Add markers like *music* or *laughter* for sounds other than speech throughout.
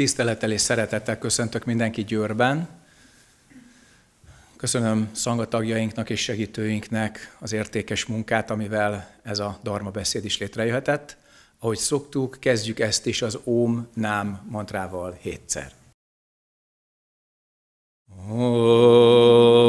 Tisztelettel és szeretettel köszöntök mindenki Győrben. Köszönöm szangatagjainknak és segítőinknek az értékes munkát, amivel ez a Dharma beszéd is létrejöhetett. Ahogy szoktuk, kezdjük ezt is az OM Nám mantrával hétszer. Oh.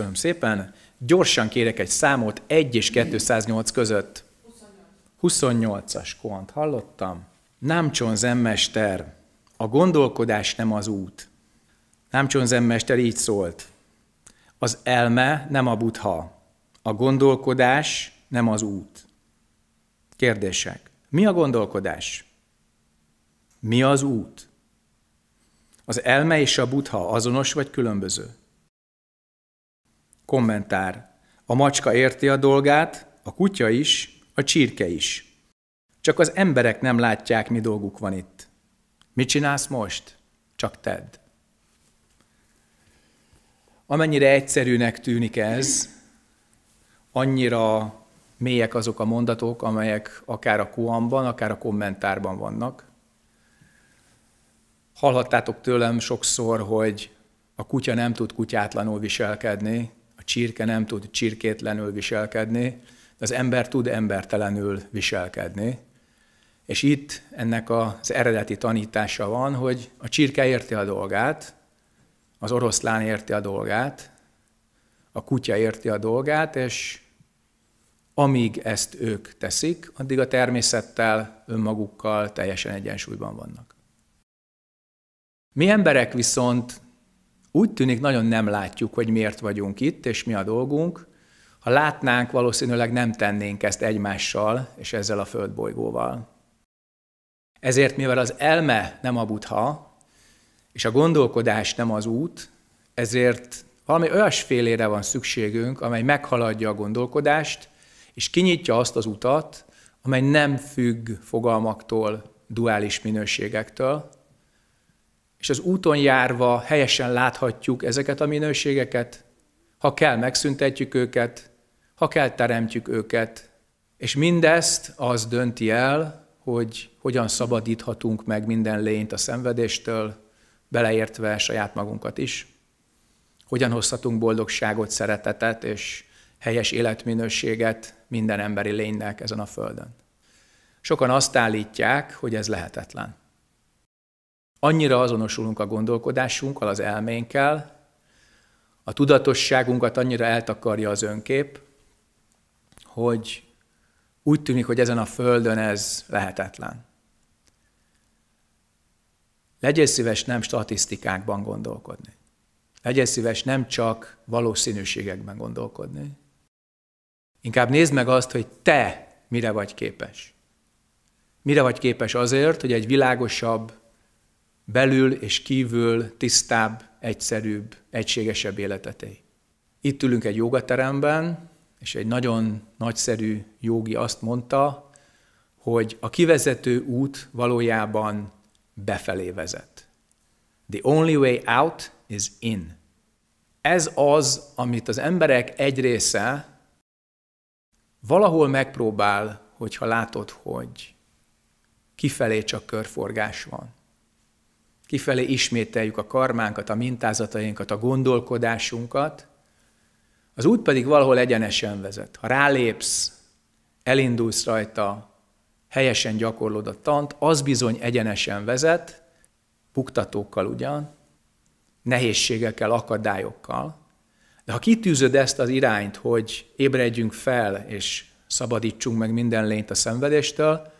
Köszönöm szépen. Gyorsan kérek egy számot, 1 és 208 között. 28-as kohant hallottam? nem zemmester, a gondolkodás nem az út. nem zemmester így szólt. Az elme nem a butha, a gondolkodás nem az út. Kérdések. Mi a gondolkodás? Mi az út? Az elme és a butha azonos vagy különböző? Kommentár. A macska érti a dolgát, a kutya is, a csirke is. Csak az emberek nem látják, mi dolguk van itt. Mit csinálsz most? Csak tedd. Amennyire egyszerűnek tűnik ez, annyira mélyek azok a mondatok, amelyek akár a kuamban, akár a kommentárban vannak. Hallhattátok tőlem sokszor, hogy a kutya nem tud kutyátlanul viselkedni, a csirke nem tud csirkétlenül viselkedni, de az ember tud embertelenül viselkedni. És itt ennek az eredeti tanítása van, hogy a csirke érti a dolgát, az oroszlán érti a dolgát, a kutya érti a dolgát, és amíg ezt ők teszik, addig a természettel, önmagukkal teljesen egyensúlyban vannak. Mi emberek viszont úgy tűnik nagyon nem látjuk, hogy miért vagyunk itt, és mi a dolgunk. Ha látnánk, valószínűleg nem tennénk ezt egymással és ezzel a földbolygóval. Ezért, mivel az elme nem a butha, és a gondolkodás nem az út, ezért valami olyasfélére van szükségünk, amely meghaladja a gondolkodást, és kinyitja azt az utat, amely nem függ fogalmaktól, duális minőségektől, és az úton járva helyesen láthatjuk ezeket a minőségeket, ha kell, megszüntetjük őket, ha kell, teremtjük őket. És mindezt az dönti el, hogy hogyan szabadíthatunk meg minden lényt a szenvedéstől, beleértve saját magunkat is. Hogyan hozhatunk boldogságot, szeretetet és helyes életminőséget minden emberi lénynek ezen a földön. Sokan azt állítják, hogy ez lehetetlen annyira azonosulunk a gondolkodásunkkal, az elménkkel, a tudatosságunkat annyira eltakarja az önkép, hogy úgy tűnik, hogy ezen a földön ez lehetetlen. Legyél szíves nem statisztikákban gondolkodni. Legyél szíves nem csak valószínűségekben gondolkodni. Inkább nézd meg azt, hogy te mire vagy képes. Mire vagy képes azért, hogy egy világosabb, belül és kívül tisztább, egyszerűbb, egységesebb életet élj. Itt ülünk egy jogateremben, és egy nagyon nagyszerű jogi azt mondta, hogy a kivezető út valójában befelé vezet. The only way out is in. Ez az, amit az emberek egy része valahol megpróbál, hogyha látod, hogy kifelé csak körforgás van kifelé ismételjük a karmánkat, a mintázatainkat, a gondolkodásunkat, az út pedig valahol egyenesen vezet. Ha rálépsz, elindulsz rajta, helyesen gyakorlod a tant, az bizony egyenesen vezet, buktatókkal ugyan, nehézségekkel, akadályokkal, de ha kitűzöd ezt az irányt, hogy ébredjünk fel, és szabadítsunk meg minden lényt a szenvedéstől,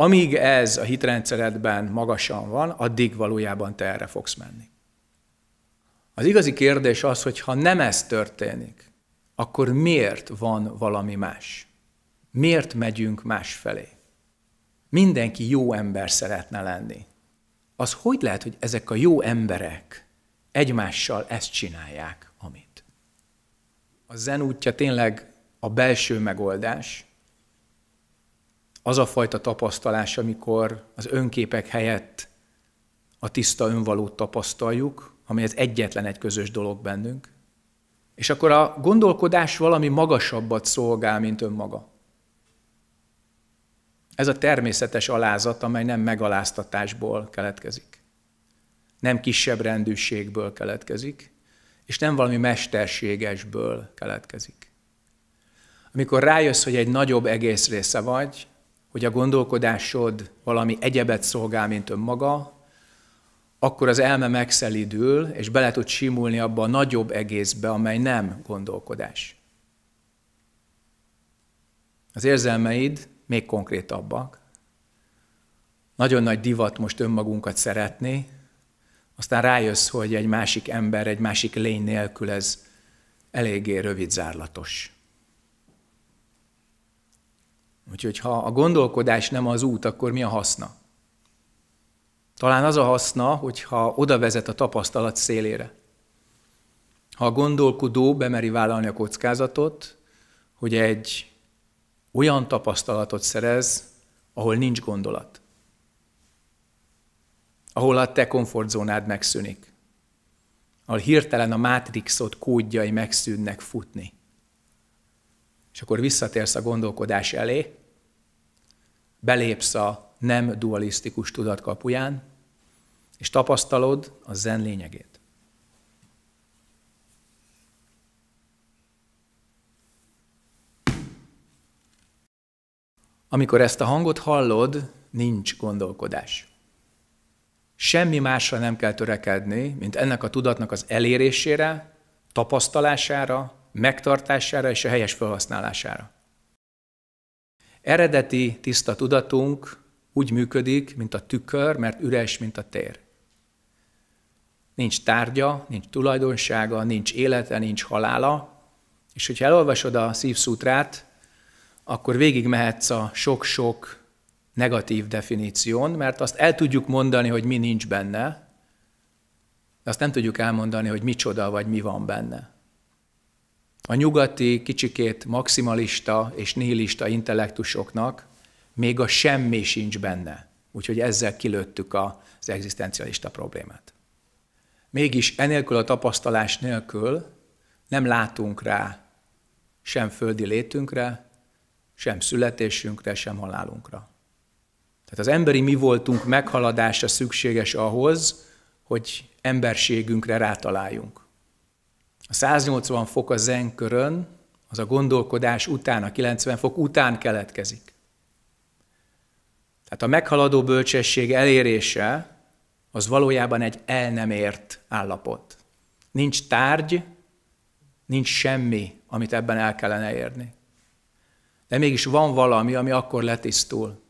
amíg ez a hitrendszeredben magasan van, addig valójában te erre fogsz menni. Az igazi kérdés az, hogy ha nem ez történik, akkor miért van valami más? Miért megyünk más felé? Mindenki jó ember szeretne lenni. Az hogy lehet, hogy ezek a jó emberek egymással ezt csinálják, amit? A zen útja tényleg a belső megoldás – az a fajta tapasztalás, amikor az önképek helyett a tiszta önvalót tapasztaljuk, ami az egyetlen egy közös dolog bennünk, és akkor a gondolkodás valami magasabbat szolgál, mint önmaga. Ez a természetes alázat, amely nem megaláztatásból keletkezik, nem kisebb rendűségből keletkezik, és nem valami mesterségesből keletkezik. Amikor rájössz, hogy egy nagyobb egész része vagy, hogy a gondolkodásod valami egyebet szolgál, mint önmaga, akkor az elme megszelidül, és bele tud simulni abba a nagyobb egészbe, amely nem gondolkodás. Az érzelmeid még konkrétabbak. Nagyon nagy divat most önmagunkat szeretni, aztán rájössz, hogy egy másik ember, egy másik lény nélkül ez eléggé rövid zárlatos. Úgyhogy ha a gondolkodás nem az út, akkor mi a haszna? Talán az a haszna, hogyha oda vezet a tapasztalat szélére. Ha a gondolkodó bemeri vállalni a kockázatot, hogy egy olyan tapasztalatot szerez, ahol nincs gondolat. Ahol a te komfortzónád megszűnik. Ahol hirtelen a mátrixot kódjai megszűnnek futni és akkor visszatérsz a gondolkodás elé, belépsz a nem dualisztikus tudat kapuján, és tapasztalod a zen lényegét. Amikor ezt a hangot hallod, nincs gondolkodás. Semmi másra nem kell törekedni, mint ennek a tudatnak az elérésére, tapasztalására, megtartására és a helyes felhasználására. Eredeti tiszta tudatunk úgy működik, mint a tükör, mert üres, mint a tér. Nincs tárgya, nincs tulajdonsága, nincs élete, nincs halála, és hogyha elolvasod a szívszútrát, akkor végigmehetsz a sok-sok negatív definíción, mert azt el tudjuk mondani, hogy mi nincs benne, de azt nem tudjuk elmondani, hogy micsoda vagy mi van benne a nyugati, kicsikét maximalista és nihilista intellektusoknak még a semmi sincs benne. Úgyhogy ezzel kilőttük az egzisztencialista problémát. Mégis enélkül a tapasztalás nélkül nem látunk rá sem földi létünkre, sem születésünkre, sem halálunkra. Tehát az emberi mi voltunk meghaladása szükséges ahhoz, hogy emberségünkre rátaláljunk. A 180 fok a zen körön, az a gondolkodás után, a 90 fok után keletkezik. Tehát a meghaladó bölcsesség elérése az valójában egy el nem ért állapot. Nincs tárgy, nincs semmi, amit ebben el kellene érni. De mégis van valami, ami akkor letisztul.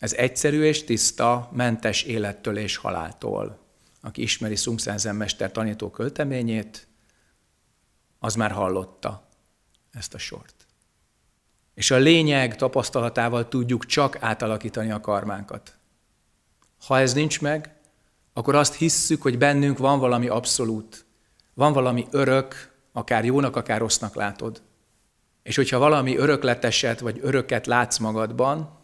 Ez egyszerű és tiszta, mentes élettől és haláltól. Aki ismeri Szungszenzen mester tanító költeményét, az már hallotta ezt a sort. És a lényeg tapasztalatával tudjuk csak átalakítani a karmánkat. Ha ez nincs meg, akkor azt hisszük, hogy bennünk van valami abszolút, van valami örök, akár jónak, akár rossznak látod. És hogyha valami örökleteset vagy öröket látsz magadban,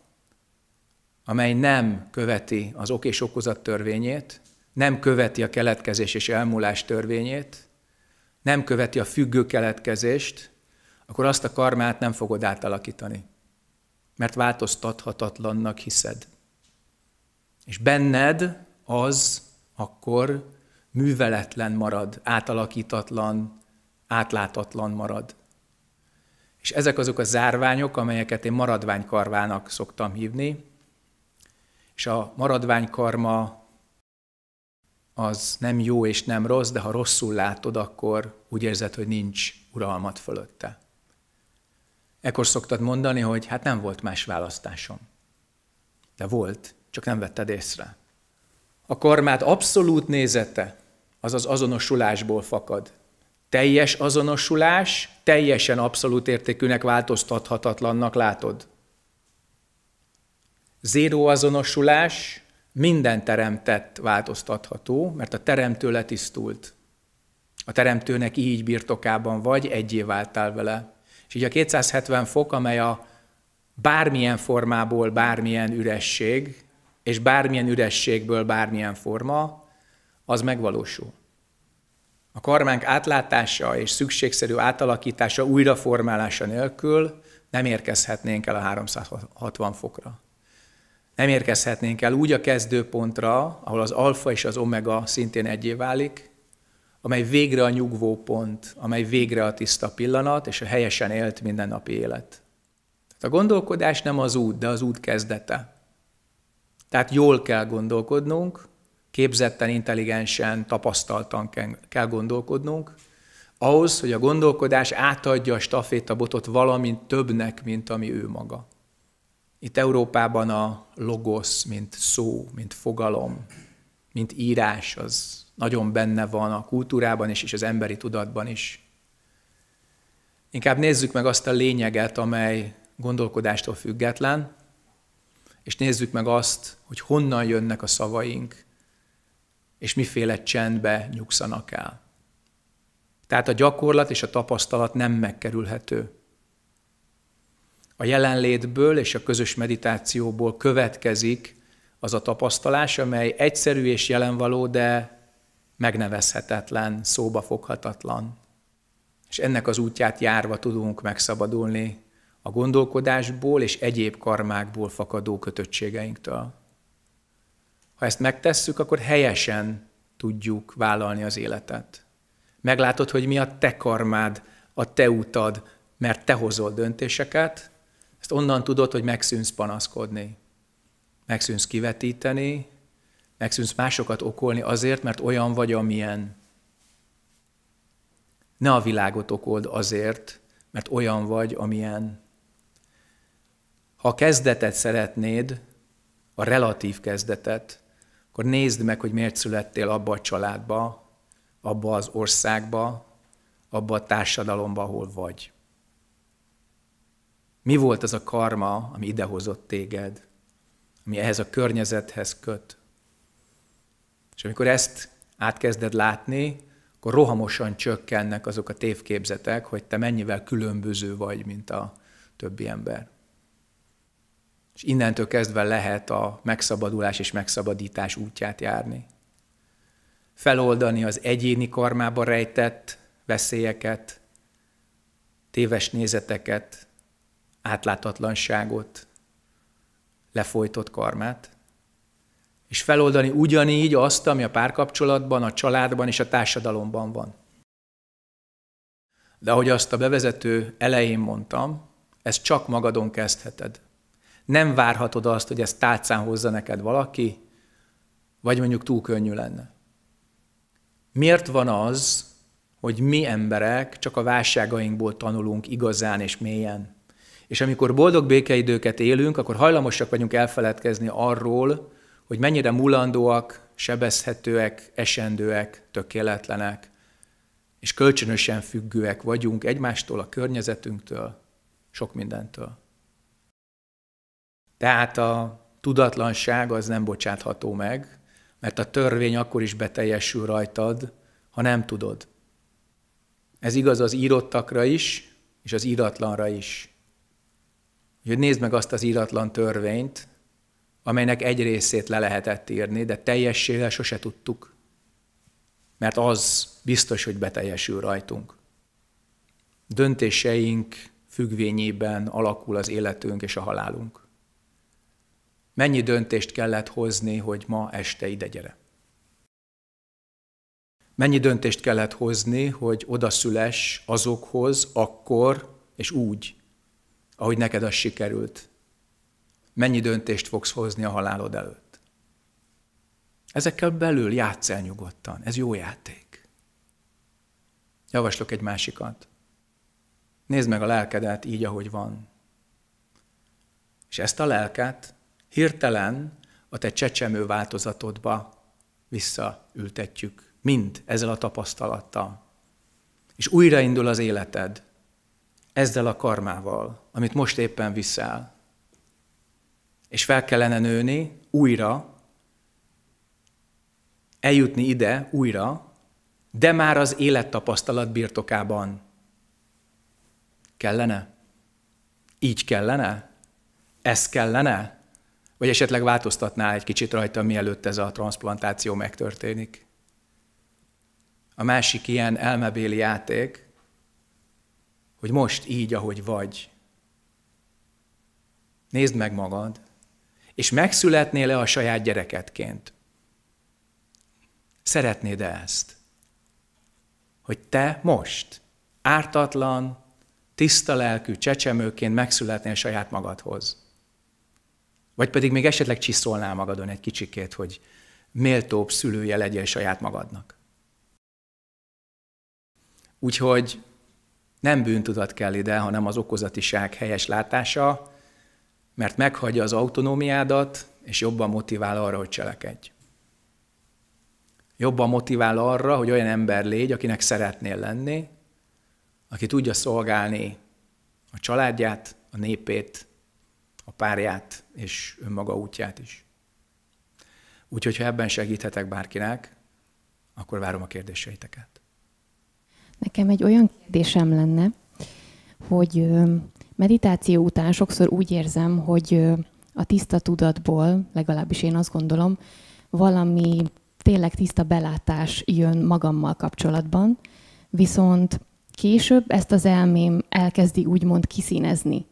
amely nem követi az ok és okozat törvényét, nem követi a keletkezés és elmúlás törvényét, nem követi a függő keletkezést, akkor azt a karmát nem fogod átalakítani. Mert változtathatatlannak hiszed. És benned az akkor műveletlen marad, átalakítatlan, átlátatlan marad. És ezek azok a zárványok, amelyeket én maradványkarvának szoktam hívni, és a maradványkarma az nem jó és nem rossz, de ha rosszul látod, akkor úgy érzed, hogy nincs uralmat fölötte. Ekkor szoktad mondani, hogy hát nem volt más választásom. De volt, csak nem vetted észre. A karmát abszolút nézete, azaz azonosulásból fakad. Teljes azonosulás, teljesen abszolút értékűnek változtathatatlannak látod. Zéró azonosulás, minden teremtett változtatható, mert a teremtő letisztult. A teremtőnek így birtokában vagy, egyé váltál vele. És így a 270 fok, amely a bármilyen formából bármilyen üresség, és bármilyen ürességből bármilyen forma, az megvalósul. A karmánk átlátása és szükségszerű átalakítása, újraformálása nélkül nem érkezhetnénk el a 360 fokra nem érkezhetnénk el úgy a kezdőpontra, ahol az alfa és az omega szintén egyé válik, amely végre a nyugvó pont, amely végre a tiszta pillanat, és a helyesen élt mindennapi élet. a gondolkodás nem az út, de az út kezdete. Tehát jól kell gondolkodnunk, képzetten, intelligensen, tapasztaltan kell gondolkodnunk, ahhoz, hogy a gondolkodás átadja a stafétabotot valamint többnek, mint ami ő maga. Itt Európában a logosz, mint szó, mint fogalom, mint írás, az nagyon benne van a kultúrában is, és az emberi tudatban is. Inkább nézzük meg azt a lényeget, amely gondolkodástól független, és nézzük meg azt, hogy honnan jönnek a szavaink, és miféle csendbe nyugszanak el. Tehát a gyakorlat és a tapasztalat nem megkerülhető a jelenlétből és a közös meditációból következik az a tapasztalás, amely egyszerű és jelenvaló, de megnevezhetetlen, szóba foghatatlan. És ennek az útját járva tudunk megszabadulni a gondolkodásból és egyéb karmákból fakadó kötöttségeinktől. Ha ezt megtesszük, akkor helyesen tudjuk vállalni az életet. Meglátod, hogy mi a te karmád, a te utad, mert te hozol döntéseket, ezt onnan tudod, hogy megszűnsz panaszkodni, megszűnsz kivetíteni, megszűnsz másokat okolni azért, mert olyan vagy, amilyen. Ne a világot okold azért, mert olyan vagy, amilyen. Ha kezdetet szeretnéd, a relatív kezdetet, akkor nézd meg, hogy miért születtél abba a családba, abba az országba, abba a társadalomba, ahol vagy. Mi volt az a karma, ami idehozott téged, ami ehhez a környezethez köt? És amikor ezt átkezded látni, akkor rohamosan csökkennek azok a tévképzetek, hogy te mennyivel különböző vagy, mint a többi ember. És innentől kezdve lehet a megszabadulás és megszabadítás útját járni. Feloldani az egyéni karmába rejtett veszélyeket, téves nézeteket, átláthatatlanságot, lefolytott karmát, és feloldani ugyanígy azt, ami a párkapcsolatban, a családban és a társadalomban van. De ahogy azt a bevezető elején mondtam, ezt csak magadon kezdheted. Nem várhatod azt, hogy ezt tálcán hozza neked valaki, vagy mondjuk túl könnyű lenne. Miért van az, hogy mi emberek csak a válságainkból tanulunk igazán és mélyen? És amikor boldog békeidőket élünk, akkor hajlamosak vagyunk elfeledkezni arról, hogy mennyire mulandóak, sebezhetőek, esendőek, tökéletlenek, és kölcsönösen függőek vagyunk egymástól, a környezetünktől, sok mindentől. Tehát a tudatlanság az nem bocsátható meg, mert a törvény akkor is beteljesül rajtad, ha nem tudod. Ez igaz az írottakra is, és az íratlanra is hogy nézd meg azt az íratlan törvényt, amelynek egy részét le lehetett írni, de teljességgel sose tudtuk, mert az biztos, hogy beteljesül rajtunk. Döntéseink függvényében alakul az életünk és a halálunk. Mennyi döntést kellett hozni, hogy ma este ide gyere? Mennyi döntést kellett hozni, hogy odaszüles azokhoz akkor és úgy, ahogy neked az sikerült. Mennyi döntést fogsz hozni a halálod előtt. Ezekkel belül játsz el nyugodtan. Ez jó játék. Javaslok egy másikat. Nézd meg a lelkedet így, ahogy van. És ezt a lelket hirtelen a te csecsemő változatodba visszaültetjük. Mind ezzel a tapasztalattal. És újraindul az életed ezzel a karmával amit most éppen viszel. És fel kellene nőni újra, eljutni ide újra, de már az élettapasztalat birtokában. Kellene? Így kellene? Ez kellene? Vagy esetleg változtatná egy kicsit rajta, mielőtt ez a transplantáció megtörténik? A másik ilyen elmebéli játék, hogy most így, ahogy vagy, Nézd meg magad, és megszületnél-e a saját gyerekedként? Szeretnéd -e ezt? Hogy te most ártatlan, tiszta lelkű csecsemőként megszületnél saját magadhoz. Vagy pedig még esetleg csiszolnál magadon egy kicsikét, hogy méltóbb szülője legyél saját magadnak. Úgyhogy nem bűntudat kell ide, hanem az okozatiság helyes látása, mert meghagyja az autonómiádat, és jobban motivál arra, hogy cselekedj. Jobban motivál arra, hogy olyan ember légy, akinek szeretnél lenni, aki tudja szolgálni a családját, a népét, a párját és önmaga útját is. Úgyhogy, ha ebben segíthetek bárkinek, akkor várom a kérdéseiteket. Nekem egy olyan kérdésem lenne, hogy meditáció után sokszor úgy érzem, hogy a tiszta tudatból, legalábbis én azt gondolom, valami tényleg tiszta belátás jön magammal kapcsolatban, viszont később ezt az elmém elkezdi úgymond kiszínezni.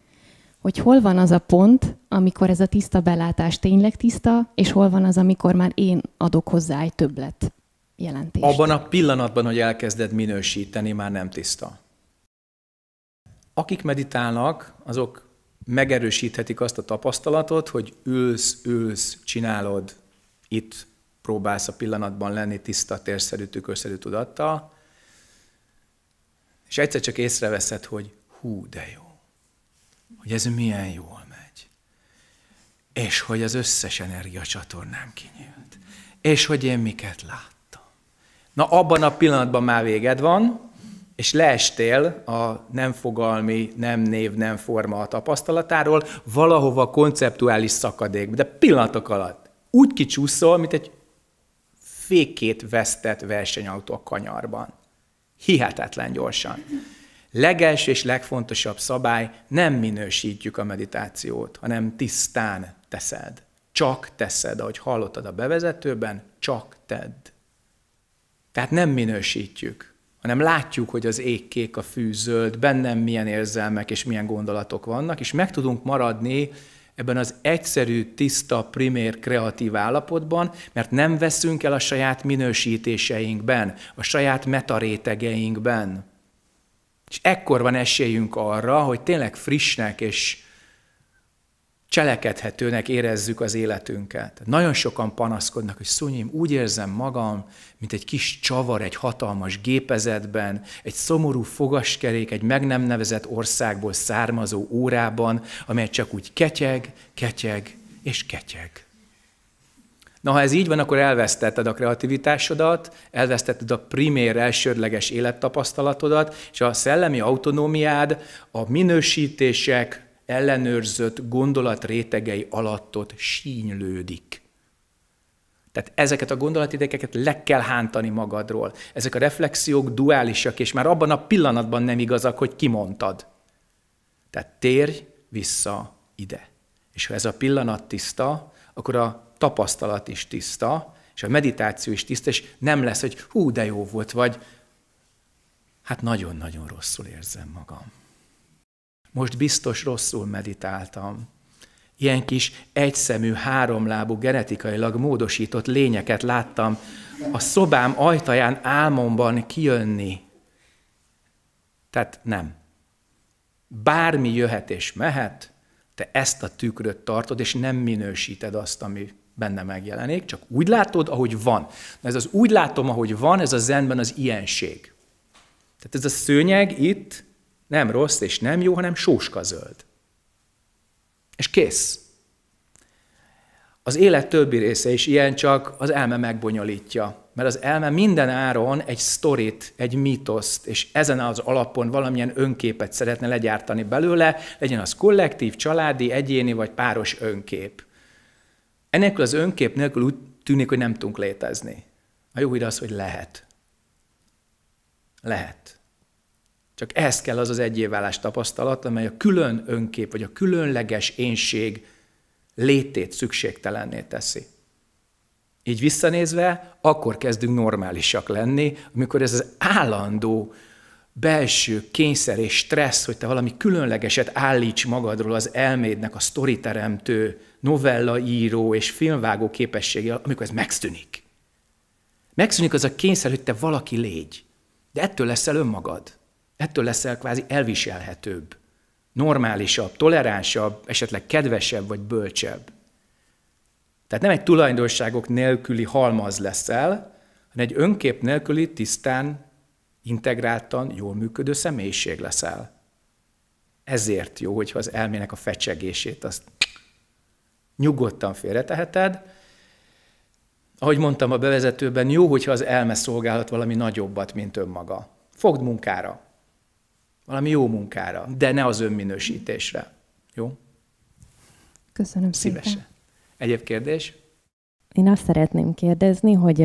Hogy hol van az a pont, amikor ez a tiszta belátás tényleg tiszta, és hol van az, amikor már én adok hozzá egy többlet jelentést. Abban a pillanatban, hogy elkezded minősíteni, már nem tiszta. Akik meditálnak, azok megerősíthetik azt a tapasztalatot, hogy ülsz, ülsz, csinálod, itt próbálsz a pillanatban lenni tiszta, térszerű, tükörszerű tudattal, és egyszer csak észreveszed, hogy hú, de jó, hogy ez milyen jól megy, és hogy az összes energiacsatornám kinyílt, és hogy én miket láttam. Na, abban a pillanatban már véged van, és leestél a nem fogalmi, nem név, nem forma a tapasztalatáról valahova konceptuális szakadékba, de pillanatok alatt úgy kicsúszol, mint egy fékét vesztett versenyautó a kanyarban. Hihetetlen gyorsan. Legelső és legfontosabb szabály, nem minősítjük a meditációt, hanem tisztán teszed. Csak teszed, ahogy hallottad a bevezetőben, csak tedd. Tehát nem minősítjük hanem látjuk, hogy az ég kék, a fű zöld, bennem milyen érzelmek és milyen gondolatok vannak, és meg tudunk maradni ebben az egyszerű, tiszta, primér, kreatív állapotban, mert nem veszünk el a saját minősítéseinkben, a saját metarétegeinkben. És ekkor van esélyünk arra, hogy tényleg frissnek és cselekedhetőnek érezzük az életünket. Nagyon sokan panaszkodnak, hogy szunyim, úgy érzem magam, mint egy kis csavar egy hatalmas gépezetben, egy szomorú fogaskerék egy meg nem nevezett országból származó órában, amely csak úgy ketyeg, ketyeg és ketyeg. Na, ha ez így van, akkor elvesztetted a kreativitásodat, elvesztetted a primér elsődleges élettapasztalatodat, és a szellemi autonómiád a minősítések, ellenőrzött gondolatrétegei alattot sínylődik. Tehát ezeket a gondolatidegeket le kell hántani magadról. Ezek a reflexiók duálisak, és már abban a pillanatban nem igazak, hogy kimondtad. Tehát térj vissza ide. És ha ez a pillanat tiszta, akkor a tapasztalat is tiszta, és a meditáció is tiszta, és nem lesz, hogy hú, de jó volt, vagy hát nagyon-nagyon rosszul érzem magam. Most biztos rosszul meditáltam. Ilyen kis egyszemű, háromlábú, genetikailag módosított lényeket láttam a szobám ajtaján álmomban kijönni. Tehát nem. Bármi jöhet és mehet, te ezt a tükröt tartod, és nem minősíted azt, ami benne megjelenik, csak úgy látod, ahogy van. Na ez az úgy látom, ahogy van, ez a zenben az ilyenség. Tehát ez a szőnyeg itt, nem rossz és nem jó, hanem sóska zöld. És kész. Az élet többi része is ilyen, csak az elme megbonyolítja. Mert az elme minden áron egy sztorit, egy mítoszt, és ezen az alapon valamilyen önképet szeretne legyártani belőle, legyen az kollektív, családi, egyéni vagy páros önkép. Ennélkül az önkép nélkül úgy tűnik, hogy nem tudunk létezni. A jó hír az, hogy lehet. Lehet. Csak ehhez kell az az egyévvállás tapasztalat, amely a külön önkép, vagy a különleges énség létét szükségtelenné teszi. Így visszanézve, akkor kezdünk normálisak lenni, amikor ez az állandó belső kényszer és stressz, hogy te valami különlegeset állíts magadról az elmédnek a sztoriteremtő, novellaíró és filmvágó képessége, amikor ez megszűnik. Megszűnik az a kényszer, hogy te valaki légy, de ettől leszel önmagad. Ettől leszel kvázi elviselhetőbb, normálisabb, toleránsabb, esetleg kedvesebb vagy bölcsebb. Tehát nem egy tulajdonságok nélküli halmaz leszel, hanem egy önkép nélküli, tisztán, integráltan, jól működő személyiség leszel. Ezért jó, hogyha az elmének a fecsegését azt nyugodtan félreteheted. Ahogy mondtam a bevezetőben, jó, hogyha az elme szolgálhat valami nagyobbat, mint önmaga. Fogd munkára valami jó munkára, de ne az önminősítésre. Jó? Köszönöm Szívesen. szépen. Egyéb kérdés? Én azt szeretném kérdezni, hogy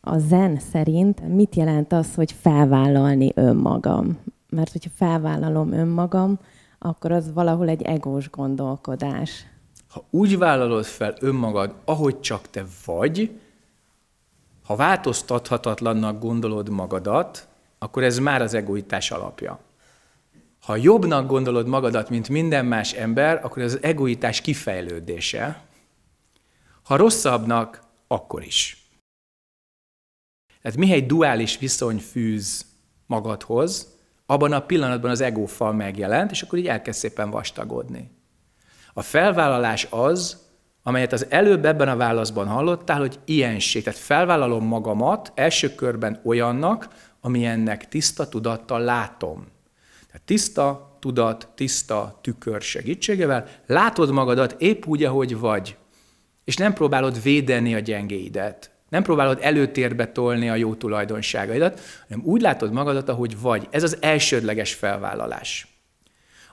a zen szerint mit jelent az, hogy felvállalni önmagam? Mert hogyha felvállalom önmagam, akkor az valahol egy egós gondolkodás. Ha úgy vállalod fel önmagad, ahogy csak te vagy, ha változtathatatlannak gondolod magadat, akkor ez már az egoitás alapja ha jobbnak gondolod magadat, mint minden más ember, akkor ez az egoitás kifejlődése. Ha rosszabbnak, akkor is. Tehát mihely duális viszony fűz magadhoz, abban a pillanatban az egófal megjelent, és akkor így elkezd szépen vastagodni. A felvállalás az, amelyet az előbb ebben a válaszban hallottál, hogy ilyenség. Tehát felvállalom magamat első körben olyannak, amilyennek tiszta tudattal látom. Tehát tiszta tudat, tiszta tükör segítségevel látod magadat épp úgy, ahogy vagy, és nem próbálod védeni a gyengéidet, nem próbálod előtérbe tolni a jó tulajdonságaidat, hanem úgy látod magadat, ahogy vagy. Ez az elsődleges felvállalás.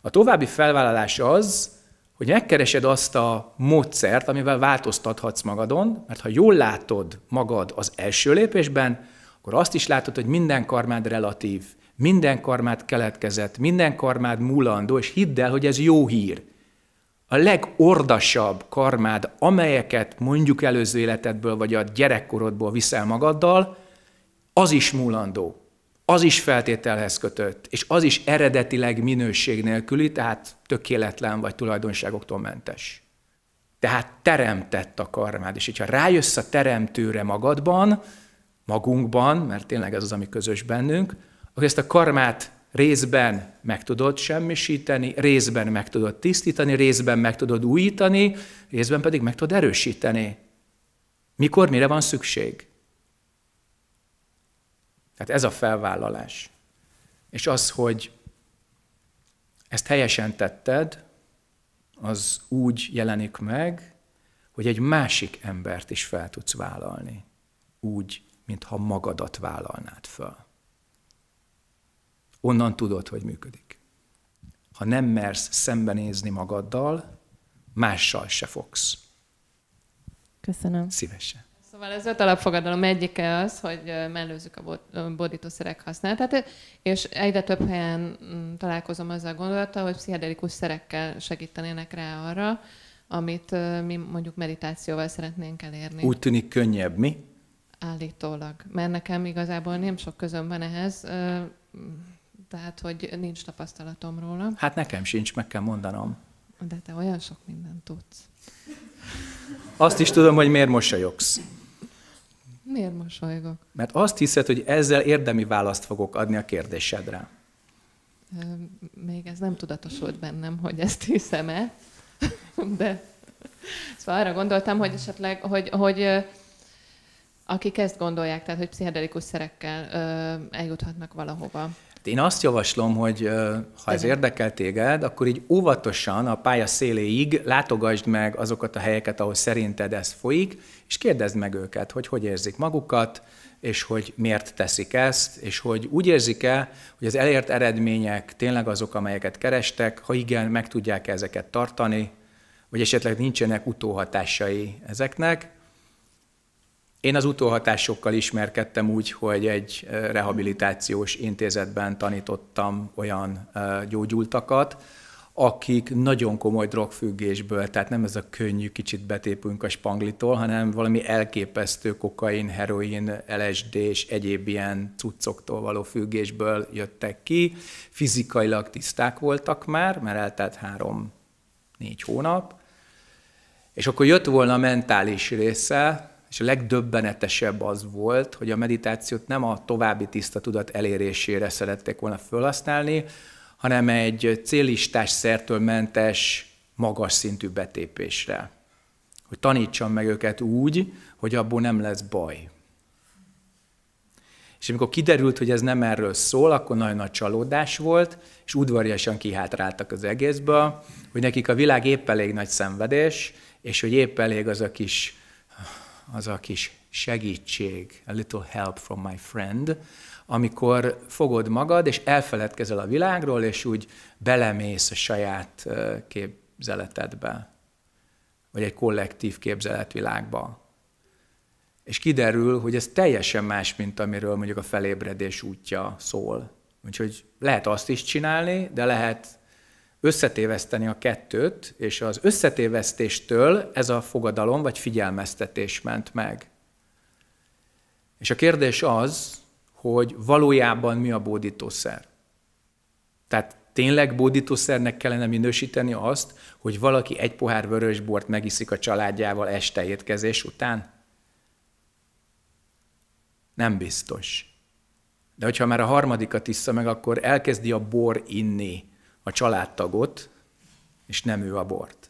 A további felvállalás az, hogy megkeresed azt a módszert, amivel változtathatsz magadon, mert ha jól látod magad az első lépésben, akkor azt is látod, hogy minden karmád relatív, minden karmád keletkezett, minden karmád múlandó, és hidd el, hogy ez jó hír. A legordasabb karmád, amelyeket mondjuk előző életedből vagy a gyerekkorodból viszel magaddal, az is múlandó, az is feltételhez kötött, és az is eredetileg minőség nélküli, tehát tökéletlen vagy tulajdonságoktól mentes. Tehát teremtett a karmád, és hogyha rájössz a teremtőre magadban, magunkban, mert tényleg ez az, ami közös bennünk, akkor ezt a karmát részben meg tudod semmisíteni, részben meg tudod tisztítani, részben meg tudod újítani, részben pedig meg tudod erősíteni. Mikor, mire van szükség? Tehát ez a felvállalás. És az, hogy ezt helyesen tetted, az úgy jelenik meg, hogy egy másik embert is fel tudsz vállalni. Úgy, mintha magadat vállalnád föl onnan tudod, hogy működik. Ha nem mersz szembenézni magaddal, mással se fogsz. Köszönöm. Szívesen. Szóval az öt alapfogadalom egyike az, hogy mellőzzük a bodítószerek használatát, és egyre több helyen mm, találkozom azzal a gondolattal, hogy pszichedelikus szerekkel segítenének rá arra, amit mi mondjuk meditációval szeretnénk elérni. Úgy tűnik könnyebb, mi? Állítólag. Mert nekem igazából nem sok közöm van ehhez tehát hogy nincs tapasztalatom róla. Hát nekem sincs, meg kell mondanom. De te olyan sok mindent tudsz. Azt is tudom, hogy miért mosolyogsz. Miért mosolygok? Mert azt hiszed, hogy ezzel érdemi választ fogok adni a kérdésedre. Még ez nem tudatosult bennem, hogy ezt hiszem-e, *laughs* de szóval arra gondoltam, hogy esetleg, hogy, hogy akik ezt gondolják, tehát hogy pszichedelikus szerekkel eljuthatnak valahova. Én azt javaslom, hogy ha ez érdekel téged, akkor így óvatosan a pálya széléig látogasd meg azokat a helyeket, ahol szerinted ez folyik, és kérdezd meg őket, hogy hogy érzik magukat, és hogy miért teszik ezt, és hogy úgy érzik-e, hogy az elért eredmények tényleg azok, amelyeket kerestek, ha igen, meg tudják ezeket tartani, vagy esetleg nincsenek utóhatásai ezeknek, én az utóhatásokkal ismerkedtem úgy, hogy egy rehabilitációs intézetben tanítottam olyan gyógyultakat, akik nagyon komoly drogfüggésből, tehát nem ez a könnyű, kicsit betépünk a spanglitól, hanem valami elképesztő kokain, heroin, LSD és egyéb ilyen cuccoktól való függésből jöttek ki. Fizikailag tiszták voltak már, mert eltelt három-négy hónap, és akkor jött volna a mentális része, és a legdöbbenetesebb az volt, hogy a meditációt nem a további tiszta tudat elérésére szerették volna felhasználni, hanem egy célistás szertől mentes magas szintű betépésre. Hogy tanítsam meg őket úgy, hogy abból nem lesz baj. És amikor kiderült, hogy ez nem erről szól, akkor nagyon nagy csalódás volt, és udvariasan kihátráltak az egészből, hogy nekik a világ épp elég nagy szenvedés, és hogy épp elég az a kis az a kis segítség, a little help from my friend, amikor fogod magad, és elfeledkezel a világról, és úgy belemész a saját képzeletedbe, vagy egy kollektív képzeletvilágba. És kiderül, hogy ez teljesen más, mint amiről mondjuk a felébredés útja szól. Úgyhogy lehet azt is csinálni, de lehet összetéveszteni a kettőt, és az összetévesztéstől ez a fogadalom vagy figyelmeztetés ment meg. És a kérdés az, hogy valójában mi a bódítószer. Tehát tényleg bódítószernek kellene minősíteni azt, hogy valaki egy pohár vörösbort megiszik a családjával este étkezés után? Nem biztos. De hogyha már a harmadikat iszza meg, akkor elkezdi a bor inni, a családtagot, és nem ő a bort.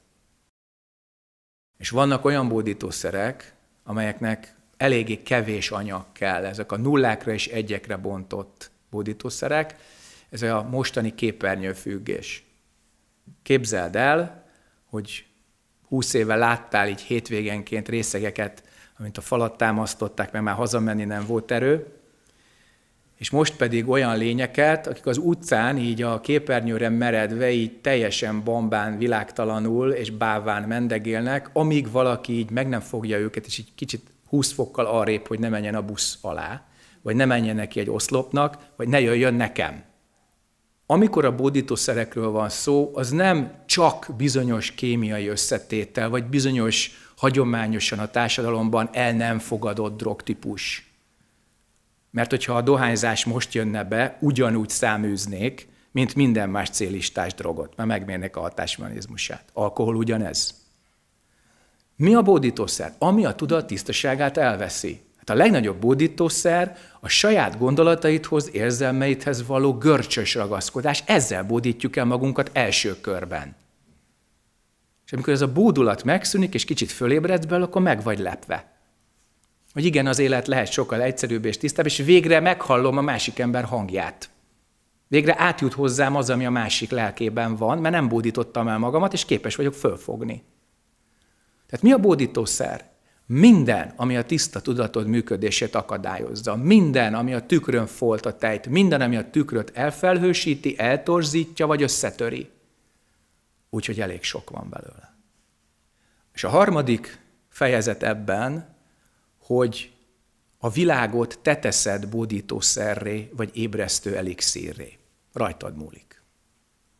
És vannak olyan bódítószerek, amelyeknek eléggé kevés anyag kell, ezek a nullákra és egyekre bontott bódítószerek, ez a mostani képernyőfüggés. Képzeld el, hogy húsz éve láttál így hétvégenként részegeket, amint a falat támasztották, mert már hazamenni nem volt erő, és most pedig olyan lényeket, akik az utcán így a képernyőre meredve, így teljesen bambán, világtalanul és báván mendegélnek, amíg valaki így meg nem fogja őket, és így kicsit 20 fokkal arrébb, hogy ne menjen a busz alá, vagy ne menjen neki egy oszlopnak, vagy ne jöjjön nekem. Amikor a bódítószerekről van szó, az nem csak bizonyos kémiai összetétel, vagy bizonyos hagyományosan a társadalomban el nem fogadott drogtípus mert hogyha a dohányzás most jönne be, ugyanúgy száműznék, mint minden más célistás drogot, mert megmérnek a hatásmechanizmusát. Alkohol ugyanez. Mi a bódítószer? Ami a tudat tisztaságát elveszi. Hát a legnagyobb bódítószer a saját gondolataidhoz, érzelmeidhez való görcsös ragaszkodás. Ezzel bódítjuk el magunkat első körben. És amikor ez a bódulat megszűnik, és kicsit fölébredsz belőle, akkor meg vagy lepve hogy igen, az élet lehet sokkal egyszerűbb és tisztább, és végre meghallom a másik ember hangját. Végre átjut hozzám az, ami a másik lelkében van, mert nem bódítottam el magamat, és képes vagyok fölfogni. Tehát mi a bódítószer? Minden, ami a tiszta tudatod működését akadályozza, minden, ami a tükrön folt a tejt, minden, ami a tükröt elfelhősíti, eltorzítja vagy összetöri. Úgyhogy elég sok van belőle. És a harmadik fejezet ebben hogy a világot te teszed bódítószerré, vagy ébresztő elixírré. Rajtad múlik.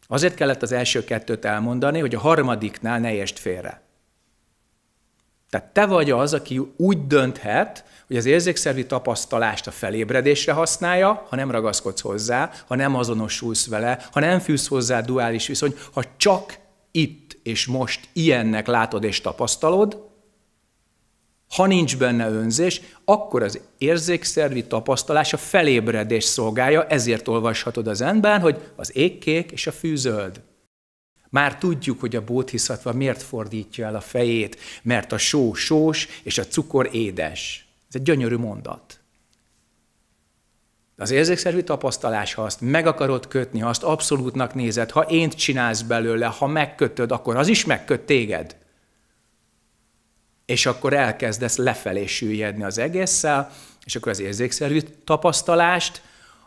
Azért kellett az első kettőt elmondani, hogy a harmadiknál ne értsd félre. Tehát te vagy az, aki úgy dönthet, hogy az érzékszervi tapasztalást a felébredésre használja, ha nem ragaszkodsz hozzá, ha nem azonosulsz vele, ha nem fűsz hozzá duális viszony, ha csak itt és most ilyennek látod és tapasztalod, ha nincs benne önzés, akkor az érzékszervi tapasztalás a felébredés szolgálja, ezért olvashatod az enben, hogy az égkék és a fűzöld. Már tudjuk, hogy a bóthiszatva miért fordítja el a fejét, mert a só sós és a cukor édes. Ez egy gyönyörű mondat. Az érzékszervi tapasztalás, ha azt meg akarod kötni, ha azt abszolútnak nézed, ha ént csinálsz belőle, ha megkötöd, akkor az is megköt téged és akkor elkezdesz lefelé süllyedni az egésszel, és akkor az érzékszerű tapasztalást,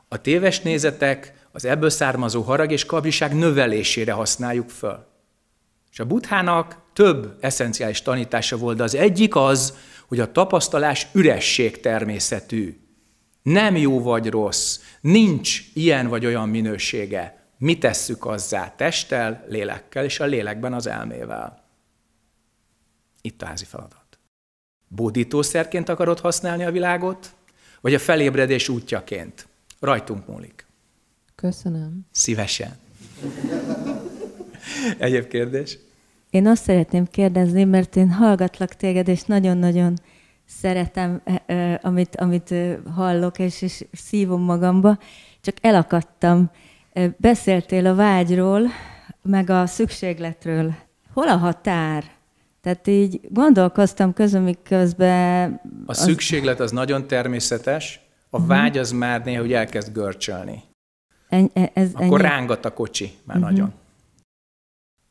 a téves nézetek, az ebből származó harag és kabzsiság növelésére használjuk föl. És a buthának több eszenciális tanítása volt, de az egyik az, hogy a tapasztalás üresség természetű. Nem jó vagy rossz, nincs ilyen vagy olyan minősége. Mi tesszük azzá testtel, lélekkel és a lélekben az elmével. Itt a házi feladat. Bódítószerként akarod használni a világot, vagy a felébredés útjaként? Rajtunk múlik. Köszönöm. Szívesen. *laughs* Egyéb kérdés? Én azt szeretném kérdezni, mert én hallgatlak téged, és nagyon-nagyon szeretem, e, e, amit, amit e, hallok, és, és szívom magamba, csak elakadtam. Beszéltél a vágyról, meg a szükségletről. Hol a határ? Tehát így gondolkoztam közben, miközben... A az... szükséglet az nagyon természetes, a mhm. vágy az már néha hogy elkezd görcsölni. En, e, ez, Akkor ennyi... rángat a kocsi már uh-huh. nagyon.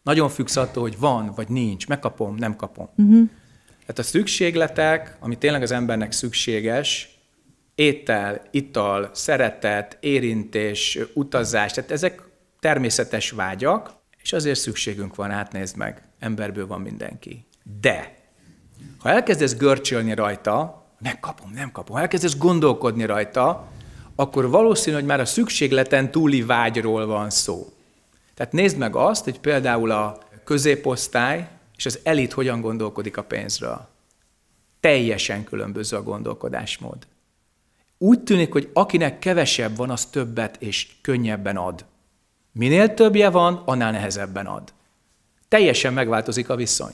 Nagyon függsz attól, hogy van, vagy nincs, megkapom, nem kapom. Uh-huh. Mhm. Tehát a szükségletek, ami tényleg az embernek szükséges, étel, ital, szeretet, érintés, utazás, tehát ezek természetes vágyak, és azért szükségünk van, átnézd meg emberből van mindenki. De, ha elkezdesz görcsölni rajta, megkapom, nem kapom, ha elkezdesz gondolkodni rajta, akkor valószínű, hogy már a szükségleten túli vágyról van szó. Tehát nézd meg azt, hogy például a középosztály és az elit hogyan gondolkodik a pénzről. Teljesen különböző a gondolkodásmód. Úgy tűnik, hogy akinek kevesebb van, az többet és könnyebben ad. Minél többje van, annál nehezebben ad teljesen megváltozik a viszony.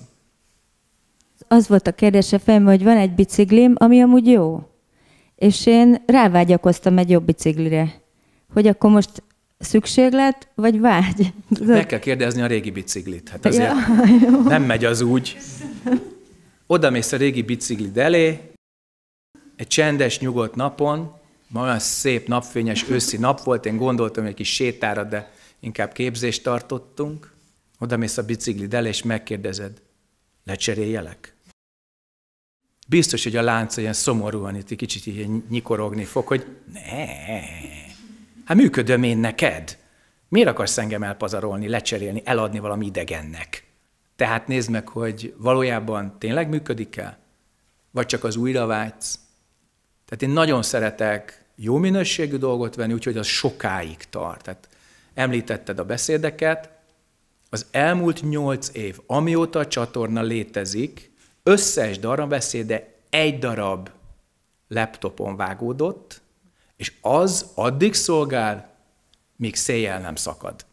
Az volt a kérdése fejemben, hogy van egy biciklim, ami amúgy jó. És én rávágyakoztam egy jobb biciklire. Hogy akkor most szükséglet, vagy vágy? Meg kell kérdezni a régi biciklit. Hát azért ja, nem megy az úgy. Oda mész a régi biciklid elé, egy csendes, nyugodt napon, ma olyan szép napfényes őszi nap volt, én gondoltam, hogy egy kis sétára, de inkább képzést tartottunk. Oda mész a el, és megkérdezed, lecseréljelek? Biztos, hogy a lánc olyan szomorúan itt kicsit ilyen nyikorogni fog, hogy ne, hát működöm én neked. Miért akarsz engem elpazarolni, lecserélni, eladni valami idegennek? Tehát nézd meg, hogy valójában tényleg működik el? Vagy csak az újra vágysz? Tehát én nagyon szeretek jó minőségű dolgot venni, úgyhogy az sokáig tart. Tehát említetted a beszédeket, az elmúlt nyolc év, amióta a csatorna létezik, összes darabbeszéde egy darab laptopon vágódott, és az addig szolgál, míg széjjel nem szakad.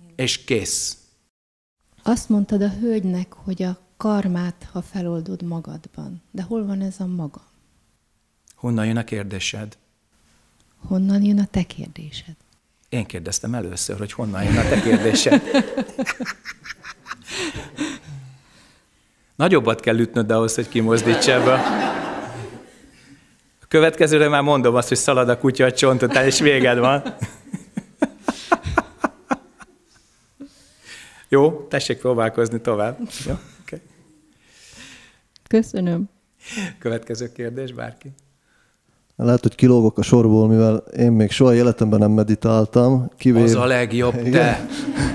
Igen. És kész. Azt mondtad a hölgynek, hogy a karmát, ha feloldod magadban. De hol van ez a maga? Honnan jön a kérdésed? Honnan jön a te kérdésed? Én kérdeztem először, hogy honnan jön a te kérdésed. Nagyobbat kell ütnöd ahhoz, hogy kimozdíts ebbe. A következőre már mondom azt, hogy szalad a kutya a csont után, és véged van. Jó, tessék próbálkozni tovább. Jó? Okay. Köszönöm. Következő kérdés, bárki. Lehet, hogy kilógok a sorból, mivel én még soha életemben nem meditáltam. Kivéve... Az a legjobb, Igen. te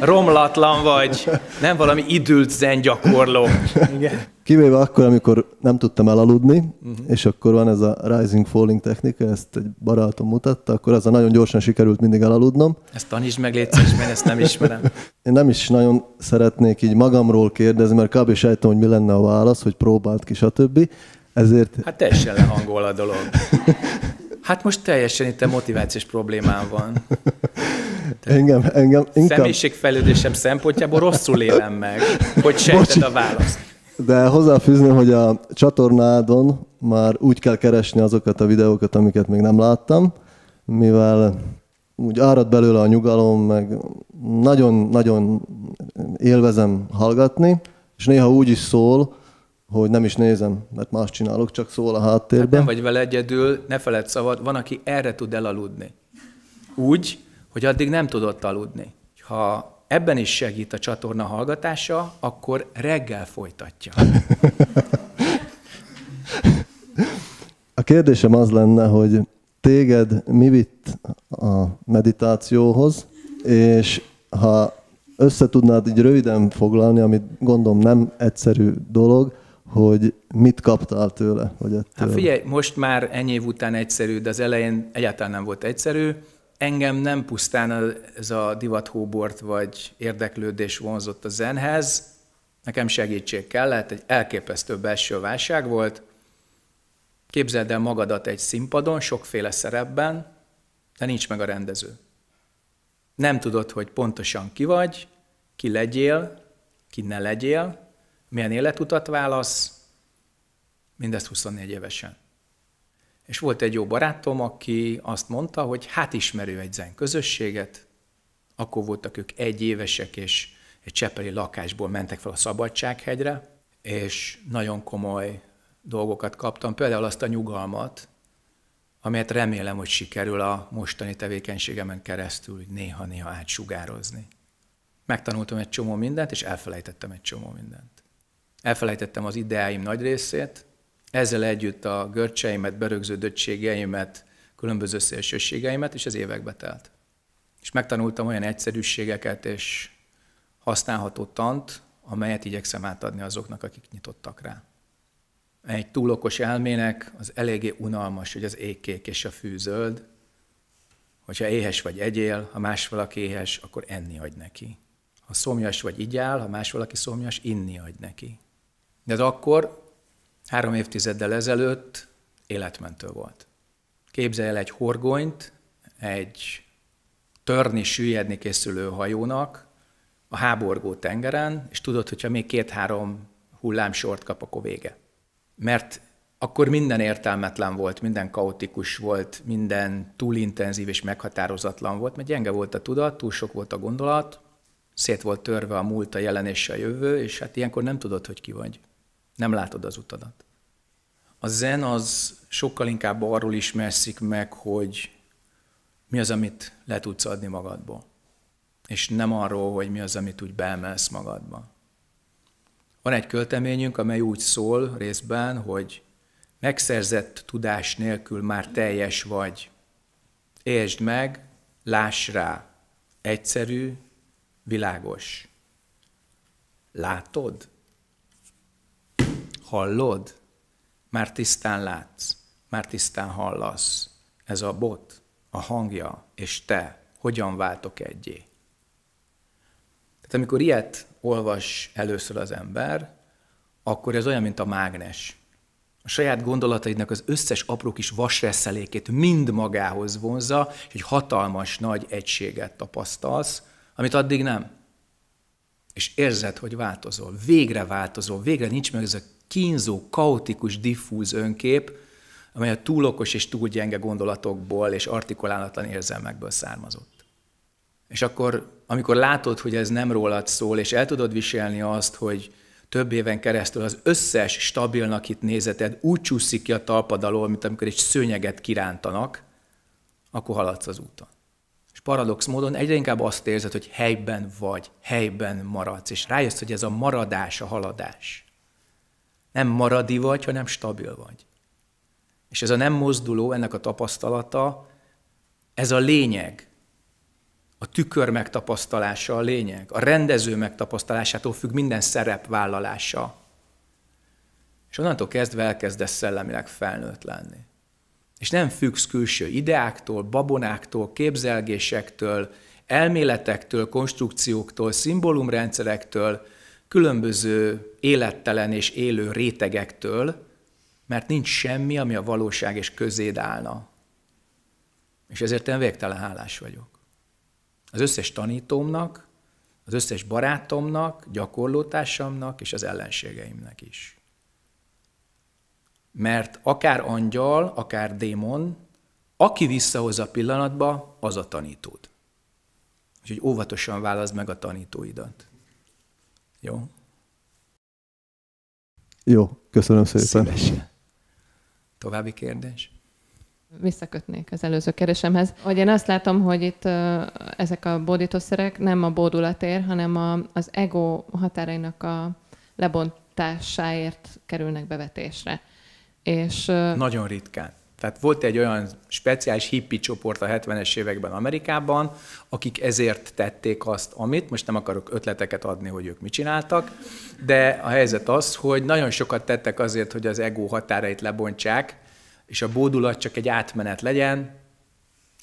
romlatlan vagy, nem valami idült zen gyakorló. Igen. Kivéve akkor, amikor nem tudtam elaludni, uh-huh. és akkor van ez a rising falling technika, ezt egy barátom mutatta, akkor az a nagyon gyorsan sikerült mindig elaludnom. Ezt tanítsd meg, légy szíves, mert ezt nem ismerem. *laughs* Én nem is nagyon szeretnék így magamról kérdezni, mert kb. sejtem, hogy mi lenne a válasz, hogy próbált ki, stb. Ezért... Hát teljesen lehangol a dolog. Hát most teljesen itt a motivációs problémám van. Tehát engem, engem inkább... Személyiségfejlődésem szempontjából rosszul élem meg, hogy sejted a választ. De hozzáfűzném, hogy a csatornádon már úgy kell keresni azokat a videókat, amiket még nem láttam, mivel úgy árad belőle a nyugalom, meg nagyon-nagyon élvezem hallgatni, és néha úgy is szól, hogy nem is nézem, mert más csinálok, csak szól a háttérben. Hát nem vagy vele egyedül, ne feled szabad, van, aki erre tud elaludni. Úgy, hogy addig nem tudott aludni. Ha ebben is segít a csatorna hallgatása, akkor reggel folytatja. A kérdésem az lenne, hogy téged mi vitt a meditációhoz, és ha összetudnád így röviden foglalni, amit gondolom nem egyszerű dolog, hogy mit kaptál tőle? Vagy ettől? Hát figyelj, most már ennyi év után egyszerű, de az elején egyáltalán nem volt egyszerű. Engem nem pusztán ez a divathóbort vagy érdeklődés vonzott a zenhez, nekem segítség kellett, egy elképesztő belső válság volt. Képzeld el magadat egy színpadon, sokféle szerepben, de nincs meg a rendező. Nem tudod, hogy pontosan ki vagy, ki legyél, ki ne legyél, milyen életutat válasz, mindezt 24 évesen. És volt egy jó barátom, aki azt mondta, hogy hát ismerő egy zen közösséget, akkor voltak ők egy évesek, és egy cseppeli lakásból mentek fel a Szabadsághegyre, és nagyon komoly dolgokat kaptam, például azt a nyugalmat, amelyet remélem, hogy sikerül a mostani tevékenységemen keresztül néha-néha átsugározni. Megtanultam egy csomó mindent, és elfelejtettem egy csomó mindent elfelejtettem az ideáim nagy részét, ezzel együtt a görcseimet, berögződöttségeimet, különböző szélsőségeimet, és ez évekbe telt. És megtanultam olyan egyszerűségeket és használható tant, amelyet igyekszem átadni azoknak, akik nyitottak rá. Egy túlokos elmének az eléggé unalmas, hogy az ékkék és a fűzöld, hogyha éhes vagy egyél, ha más valaki éhes, akkor enni adj neki. Ha szomjas vagy igyál, ha más valaki szomjas, inni adj neki. Ez akkor, három évtizeddel ezelőtt életmentő volt. Képzelj el egy horgonyt, egy törni, süllyedni készülő hajónak a háborgó tengeren, és tudod, hogyha még két-három sort kap, akkor vége. Mert akkor minden értelmetlen volt, minden kaotikus volt, minden túlintenzív és meghatározatlan volt, mert gyenge volt a tudat, túl sok volt a gondolat, szét volt törve a múlt, a jelen és a jövő, és hát ilyenkor nem tudod, hogy ki vagy nem látod az utadat. A zen az sokkal inkább arról ismerszik meg, hogy mi az, amit le tudsz adni magadból. És nem arról, hogy mi az, amit úgy beemelsz magadba. Van egy költeményünk, amely úgy szól részben, hogy megszerzett tudás nélkül már teljes vagy. Értsd meg, láss rá. Egyszerű, világos. Látod? hallod, már tisztán látsz, már tisztán hallasz. Ez a bot, a hangja és te hogyan váltok egyé. Tehát amikor ilyet olvas először az ember, akkor ez olyan, mint a mágnes. A saját gondolataidnak az összes apró kis vasreszelékét mind magához vonza, és egy hatalmas nagy egységet tapasztalsz, amit addig nem. És érzed, hogy változol, végre változol, végre nincs meg ez a kínzó, kaotikus, diffúz önkép, amely a túl okos és túl gyenge gondolatokból és artikulálatlan érzelmekből származott. És akkor, amikor látod, hogy ez nem rólad szól, és el tudod viselni azt, hogy több éven keresztül az összes stabilnak itt nézeted úgy csúszik ki a talpad alól, mint amikor egy szőnyeget kirántanak, akkor haladsz az úton. És paradox módon egyre inkább azt érzed, hogy helyben vagy, helyben maradsz, és rájössz, hogy ez a maradás a haladás. Nem maradi vagy, hanem stabil vagy. És ez a nem mozduló, ennek a tapasztalata, ez a lényeg. A tükör megtapasztalása a lényeg. A rendező megtapasztalásától függ minden szerep vállalása. És onnantól kezdve elkezdesz szellemileg felnőtt lenni. És nem függsz külső ideáktól, babonáktól, képzelgésektől, elméletektől, konstrukcióktól, szimbólumrendszerektől, különböző élettelen és élő rétegektől, mert nincs semmi, ami a valóság és közéd állna. És ezért én végtelen hálás vagyok. Az összes tanítómnak, az összes barátomnak, gyakorlótársamnak és az ellenségeimnek is. Mert akár angyal, akár démon, aki visszahoz a pillanatba, az a tanítód. Úgyhogy óvatosan válaszd meg a tanítóidat. Jó? Jó, köszönöm szépen. Szívesen. További kérdés? Visszakötnék az előző kérdésemhez, hogy én azt látom, hogy itt ezek a bódítószerek nem a bódulatér, hanem a, az ego határainak a lebontásáért kerülnek bevetésre. És, Nagyon ritkán. Tehát volt egy olyan speciális hippi csoport a 70-es években Amerikában, akik ezért tették azt, amit, most nem akarok ötleteket adni, hogy ők mit csináltak, de a helyzet az, hogy nagyon sokat tettek azért, hogy az ego határait lebontsák, és a bódulat csak egy átmenet legyen,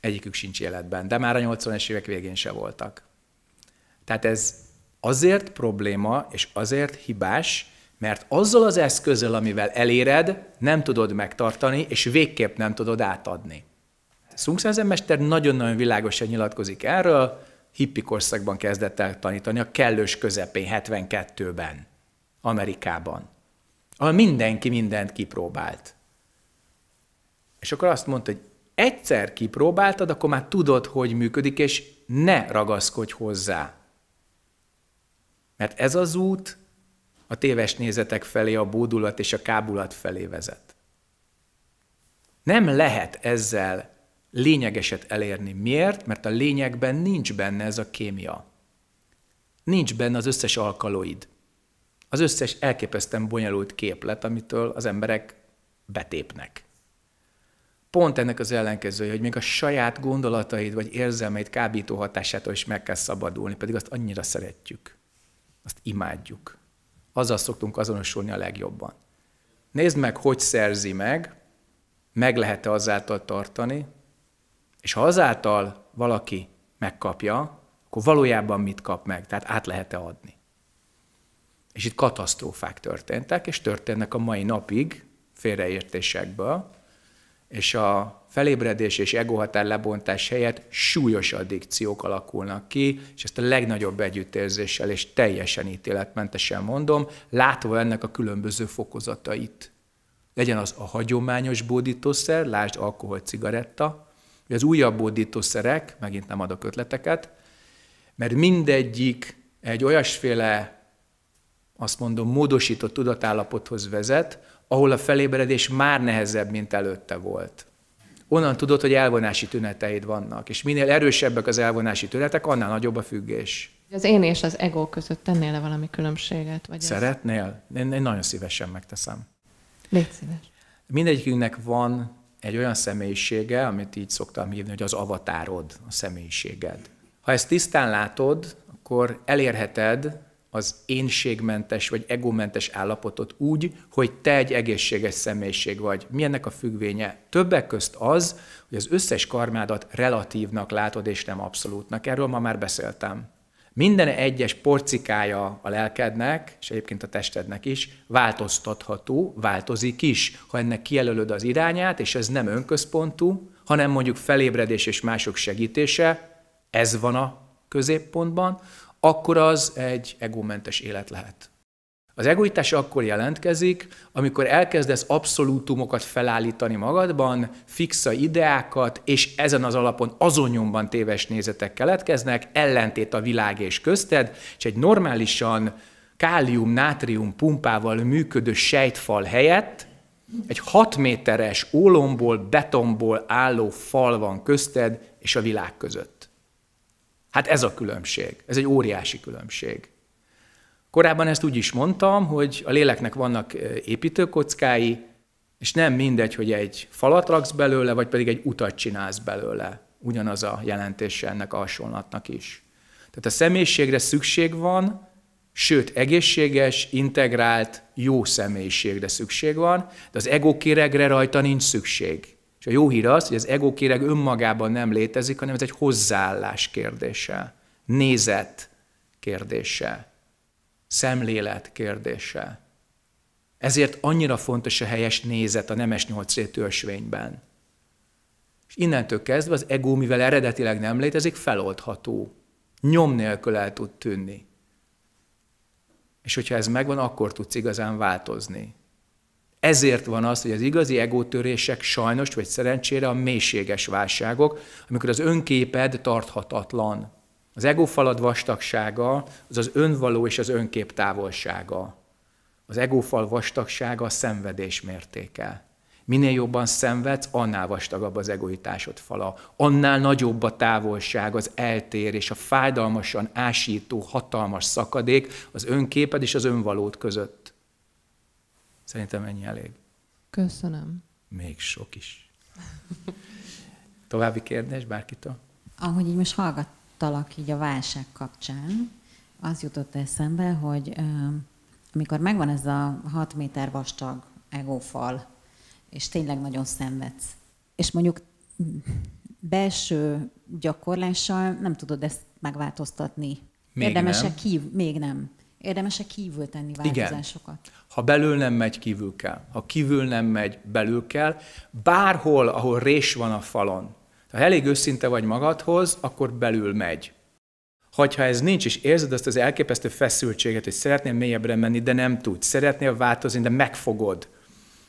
egyikük sincs életben, de már a 80-es évek végén se voltak. Tehát ez azért probléma, és azért hibás, mert azzal az eszközzel, amivel eléred, nem tudod megtartani, és végképp nem tudod átadni. Szungszázen mester nagyon-nagyon világosan nyilatkozik erről, Hippikorszakban kezdett el tanítani, a kellős közepén, 72-ben, Amerikában. Ahol mindenki mindent kipróbált. És akkor azt mondta, hogy egyszer kipróbáltad, akkor már tudod, hogy működik, és ne ragaszkodj hozzá. Mert ez az út a téves nézetek felé, a bódulat és a kábulat felé vezet. Nem lehet ezzel lényegeset elérni. Miért? Mert a lényegben nincs benne ez a kémia. Nincs benne az összes alkaloid. Az összes elképesztően bonyolult képlet, amitől az emberek betépnek. Pont ennek az ellenkezője, hogy még a saját gondolataid vagy érzelmeid kábító hatásától is meg kell szabadulni, pedig azt annyira szeretjük. Azt imádjuk azzal szoktunk azonosulni a legjobban. Nézd meg, hogy szerzi meg, meg lehet-e azáltal tartani, és ha azáltal valaki megkapja, akkor valójában mit kap meg, tehát át lehet-e adni. És itt katasztrófák történtek, és történnek a mai napig félreértésekből, és a felébredés és egohatár lebontás helyett súlyos addikciók alakulnak ki, és ezt a legnagyobb együttérzéssel és teljesen ítéletmentesen mondom, látva ennek a különböző fokozatait. Legyen az a hagyományos bódítószer, lásd alkohol, cigaretta, vagy az újabb bódítószerek, megint nem adok ötleteket, mert mindegyik egy olyasféle, azt mondom, módosított tudatállapothoz vezet, ahol a felébredés már nehezebb, mint előtte volt onnan tudod, hogy elvonási tüneteid vannak. És minél erősebbek az elvonási tünetek, annál nagyobb a függés. Az én és az ego között tennél -e valami különbséget? Vagy Szeretnél? Ez... Én, én nagyon szívesen megteszem. Légy szíves. Mindegyikünknek van egy olyan személyisége, amit így szoktam hívni, hogy az avatárod, a személyiséged. Ha ezt tisztán látod, akkor elérheted az énségmentes vagy egómentes állapotot úgy, hogy te egy egészséges személyiség vagy. Mi ennek a függvénye? Többek közt az, hogy az összes karmádat relatívnak látod, és nem abszolútnak. Erről ma már beszéltem. Minden egyes porcikája a lelkednek, és egyébként a testednek is, változtatható, változik is, ha ennek kijelölöd az irányát, és ez nem önközpontú, hanem mondjuk felébredés és mások segítése, ez van a középpontban, akkor az egy egómentes élet lehet. Az egoitás akkor jelentkezik, amikor elkezdesz abszolútumokat felállítani magadban, fixa ideákat, és ezen az alapon azonnyomban téves nézetek keletkeznek, ellentét a világ és közted, és egy normálisan kálium-nátrium pumpával működő sejtfal helyett egy 6 méteres ólomból, betonból álló fal van közted és a világ között. Hát ez a különbség. Ez egy óriási különbség. Korábban ezt úgy is mondtam, hogy a léleknek vannak építőkockái, és nem mindegy, hogy egy falat raksz belőle, vagy pedig egy utat csinálsz belőle. Ugyanaz a jelentése ennek a hasonlatnak is. Tehát a személyiségre szükség van, sőt, egészséges, integrált, jó személyiségre szükség van, de az ego rajta nincs szükség. És a jó hír az, hogy az ego kéreg önmagában nem létezik, hanem ez egy hozzáállás kérdése, nézet kérdése, szemlélet kérdése. Ezért annyira fontos a helyes nézet a nemes nyolc ösvényben. És innentől kezdve az ego, mivel eredetileg nem létezik, feloldható. Nyom nélkül el tud tűnni. És hogyha ez megvan, akkor tudsz igazán változni. Ezért van az, hogy az igazi egótörések sajnos vagy szerencsére a mélységes válságok, amikor az önképed tarthatatlan. Az egófalad vastagsága az az önvaló és az önkép távolsága. Az egófal vastagsága a szenvedés mértéke. Minél jobban szenvedsz, annál vastagabb az egoitásod fala, annál nagyobb a távolság, az eltérés, a fájdalmasan ásító, hatalmas szakadék az önképed és az önvalód között. Szerintem ennyi elég. Köszönöm. Még sok is. További kérdés bárkitől? Ahogy így most hallgattalak így a válság kapcsán, az jutott eszembe, hogy amikor megvan ez a 6 méter vastag egófal, és tényleg nagyon szenvedsz, és mondjuk belső gyakorlással nem tudod ezt megváltoztatni. Még Érdemesek nem. Kív- még nem. Érdemes-e kívül tenni változásokat? Igen. Ha belül nem megy, kívül kell. Ha kívül nem megy, belül kell. Bárhol, ahol rés van a falon, ha elég őszinte vagy magadhoz, akkor belül megy. Hogyha ez nincs, és érzed azt az elképesztő feszültséget, hogy szeretnél mélyebbre menni, de nem tudsz, szeretnél változni, de megfogod,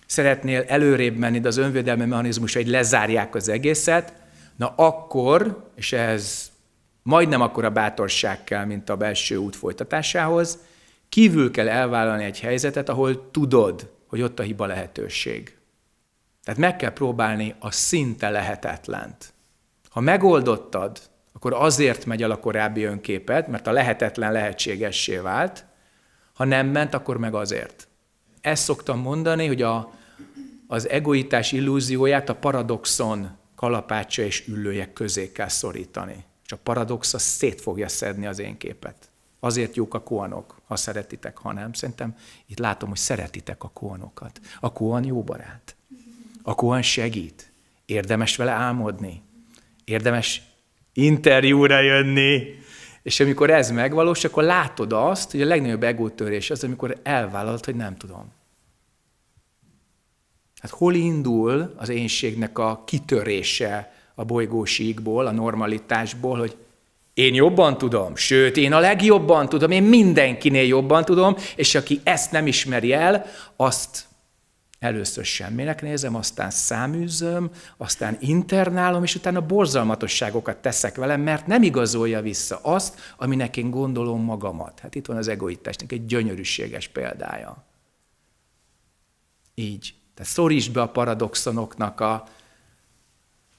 szeretnél előrébb menni, de az önvédelmi mechanizmusai lezárják az egészet, na akkor, és ez majdnem a bátorság kell, mint a belső út folytatásához, kívül kell elvállalni egy helyzetet, ahol tudod, hogy ott a hiba lehetőség. Tehát meg kell próbálni a szinte lehetetlent. Ha megoldottad, akkor azért megy el a korábbi önképed, mert a lehetetlen lehetségessé vált, ha nem ment, akkor meg azért. Ezt szoktam mondani, hogy a, az egoitás illúzióját a paradoxon kalapácsa és üllője közé kell szorítani. És a paradox az szét fogja szedni az én képet. Azért jók a kóanok, ha szeretitek, ha nem. Szerintem itt látom, hogy szeretitek a kóanokat. A kóan jó barát. A kóan segít. Érdemes vele álmodni. Érdemes interjúra jönni. És amikor ez megvalós, akkor látod azt, hogy a legnagyobb egótörés az, amikor elvállalt, hogy nem tudom. Hát hol indul az énségnek a kitörése, a bolygósíkból, a normalitásból, hogy én jobban tudom, sőt, én a legjobban tudom, én mindenkinél jobban tudom, és aki ezt nem ismeri el, azt először semminek nézem, aztán száműzöm, aztán internálom, és utána borzalmatosságokat teszek velem, mert nem igazolja vissza azt, aminek én gondolom magamat. Hát itt van az egoitásnak egy gyönyörűséges példája. Így. Tehát szorítsd be a paradoxonoknak a,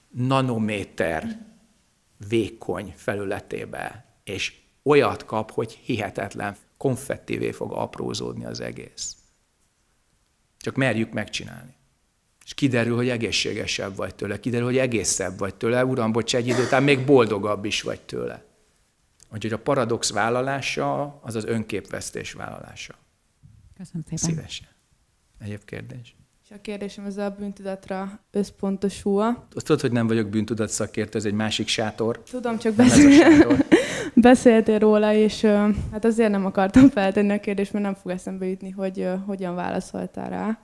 nanométer vékony felületébe, és olyat kap, hogy hihetetlen konfettivé fog aprózódni az egész. Csak merjük megcsinálni. És kiderül, hogy egészségesebb vagy tőle, kiderül, hogy egészebb vagy tőle, uram, bocs, egy idő után még boldogabb is vagy tőle. Úgyhogy a paradox vállalása az az önképvesztés vállalása. Köszönöm szépen. Szívesen. Egyéb kérdés? És a kérdésem ez a bűntudatra összpontosul. Azt tudod, hogy nem vagyok bűntudat szakértő, ez egy másik sátor. Tudom, csak beszél... *laughs* beszéltél róla, és hát azért nem akartam feltenni a kérdést, mert nem fog eszembe jutni, hogy hogyan válaszoltál rá.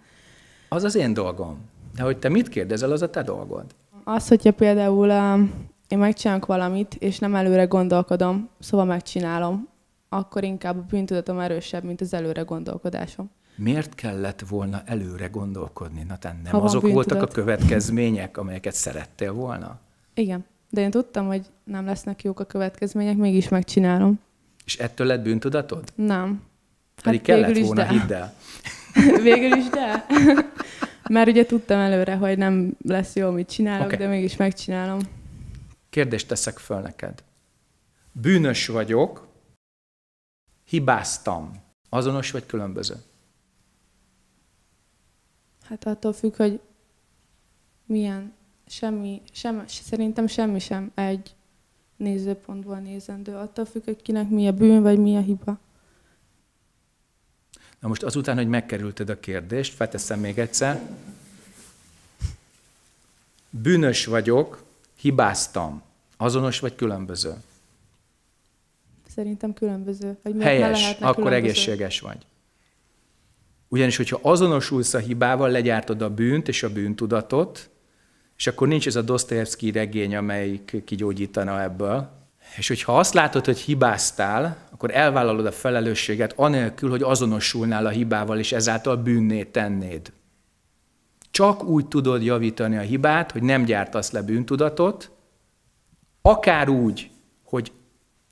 Az az én dolgom. De hogy te mit kérdezel, az a te dolgod. Az, hogyha például én megcsinálok valamit, és nem előre gondolkodom, szóval megcsinálom, akkor inkább a bűntudatom erősebb, mint az előre gondolkodásom miért kellett volna előre gondolkodni? Na, tehát nem ha azok bűntudat. voltak a következmények, amelyeket szerettél volna? Igen, de én tudtam, hogy nem lesznek jók a következmények, mégis megcsinálom. És ettől lett bűntudatod? Nem. Hát Pedig kellett is volna, de. hidd el. *laughs* Végül is de. *laughs* Mert ugye tudtam előre, hogy nem lesz jó, mit csinálok, okay. de mégis megcsinálom. Kérdést teszek föl neked. Bűnös vagyok, hibáztam. Azonos vagy különböző? Hát attól függ, hogy milyen, semmi, sem, szerintem semmi sem egy nézőpontból nézendő. Attól függ, hogy kinek mi a bűn, vagy mi a hiba. Na most azután, hogy megkerülted a kérdést, felteszem még egyszer. Bűnös vagyok, hibáztam. Azonos vagy különböző? Szerintem különböző. Vagy Helyes, akkor különböző? egészséges vagy. Ugyanis, hogyha azonosulsz a hibával, legyártod a bűnt és a bűntudatot, és akkor nincs ez a Dostoyevsky regény, amelyik kigyógyítana ebből. És hogyha azt látod, hogy hibáztál, akkor elvállalod a felelősséget, anélkül, hogy azonosulnál a hibával, és ezáltal bűnné tennéd. Csak úgy tudod javítani a hibát, hogy nem gyártasz le bűntudatot, akár úgy, hogy